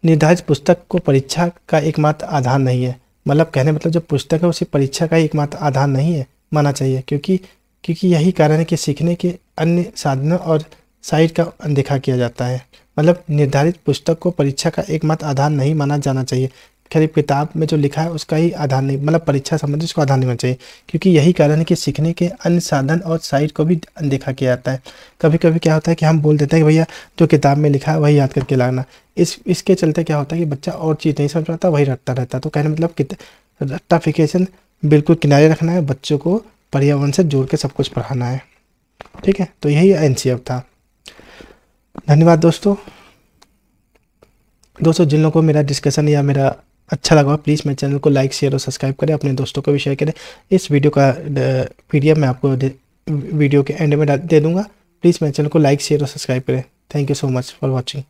निर्धारित पुस्तक को परीक्षा का एकमात्र आधार नहीं है मतलब कहने मतलब जो पुस्तक है उसे परीक्षा का एकमात्र आधार नहीं है माना चाहिए क्योंकि क्योंकि यही कारण है कि सीखने के अन्य साधनों और साइट का अनदेखा किया जाता है मतलब निर्धारित पुस्तक को परीक्षा का एकमात्र आधार नहीं माना जाना चाहिए करीब किताब में जो लिखा है उसका ही आधार नहीं मतलब परीक्षा संबंधी उसको आधार नहीं होना चाहिए क्योंकि यही कारण है कि सीखने के अन्य साधन और साइट को भी अनदेखा किया जाता है कभी कभी क्या होता है कि हम बोल देते हैं कि भैया जो किताब में लिखा है वही याद करके लाना इस इसके चलते क्या होता है कि बच्चा और चीज़ नहीं समझ पाता वही रटता रहता तो कहने मतलब रट्टाफिकेशन बिल्कुल किनारे रखना है बच्चों को पर्यावरण से जोड़ के सब कुछ पढ़ाना है ठीक है तो यही एन था धन्यवाद दोस्तों दोस्तों जिन लोगों को मेरा डिस्कशन या मेरा अच्छा लगा प्लीज़ मेरे चैनल को लाइक शेयर और सब्सक्राइब करें अपने दोस्तों को भी शेयर करें इस वीडियो का पीडीएफ मैं आपको वीडियो के एंड में दे दूँगा प्लीज़ मेरे चैनल को लाइक शेयर और सब्सक्राइब करें thank you so much for watching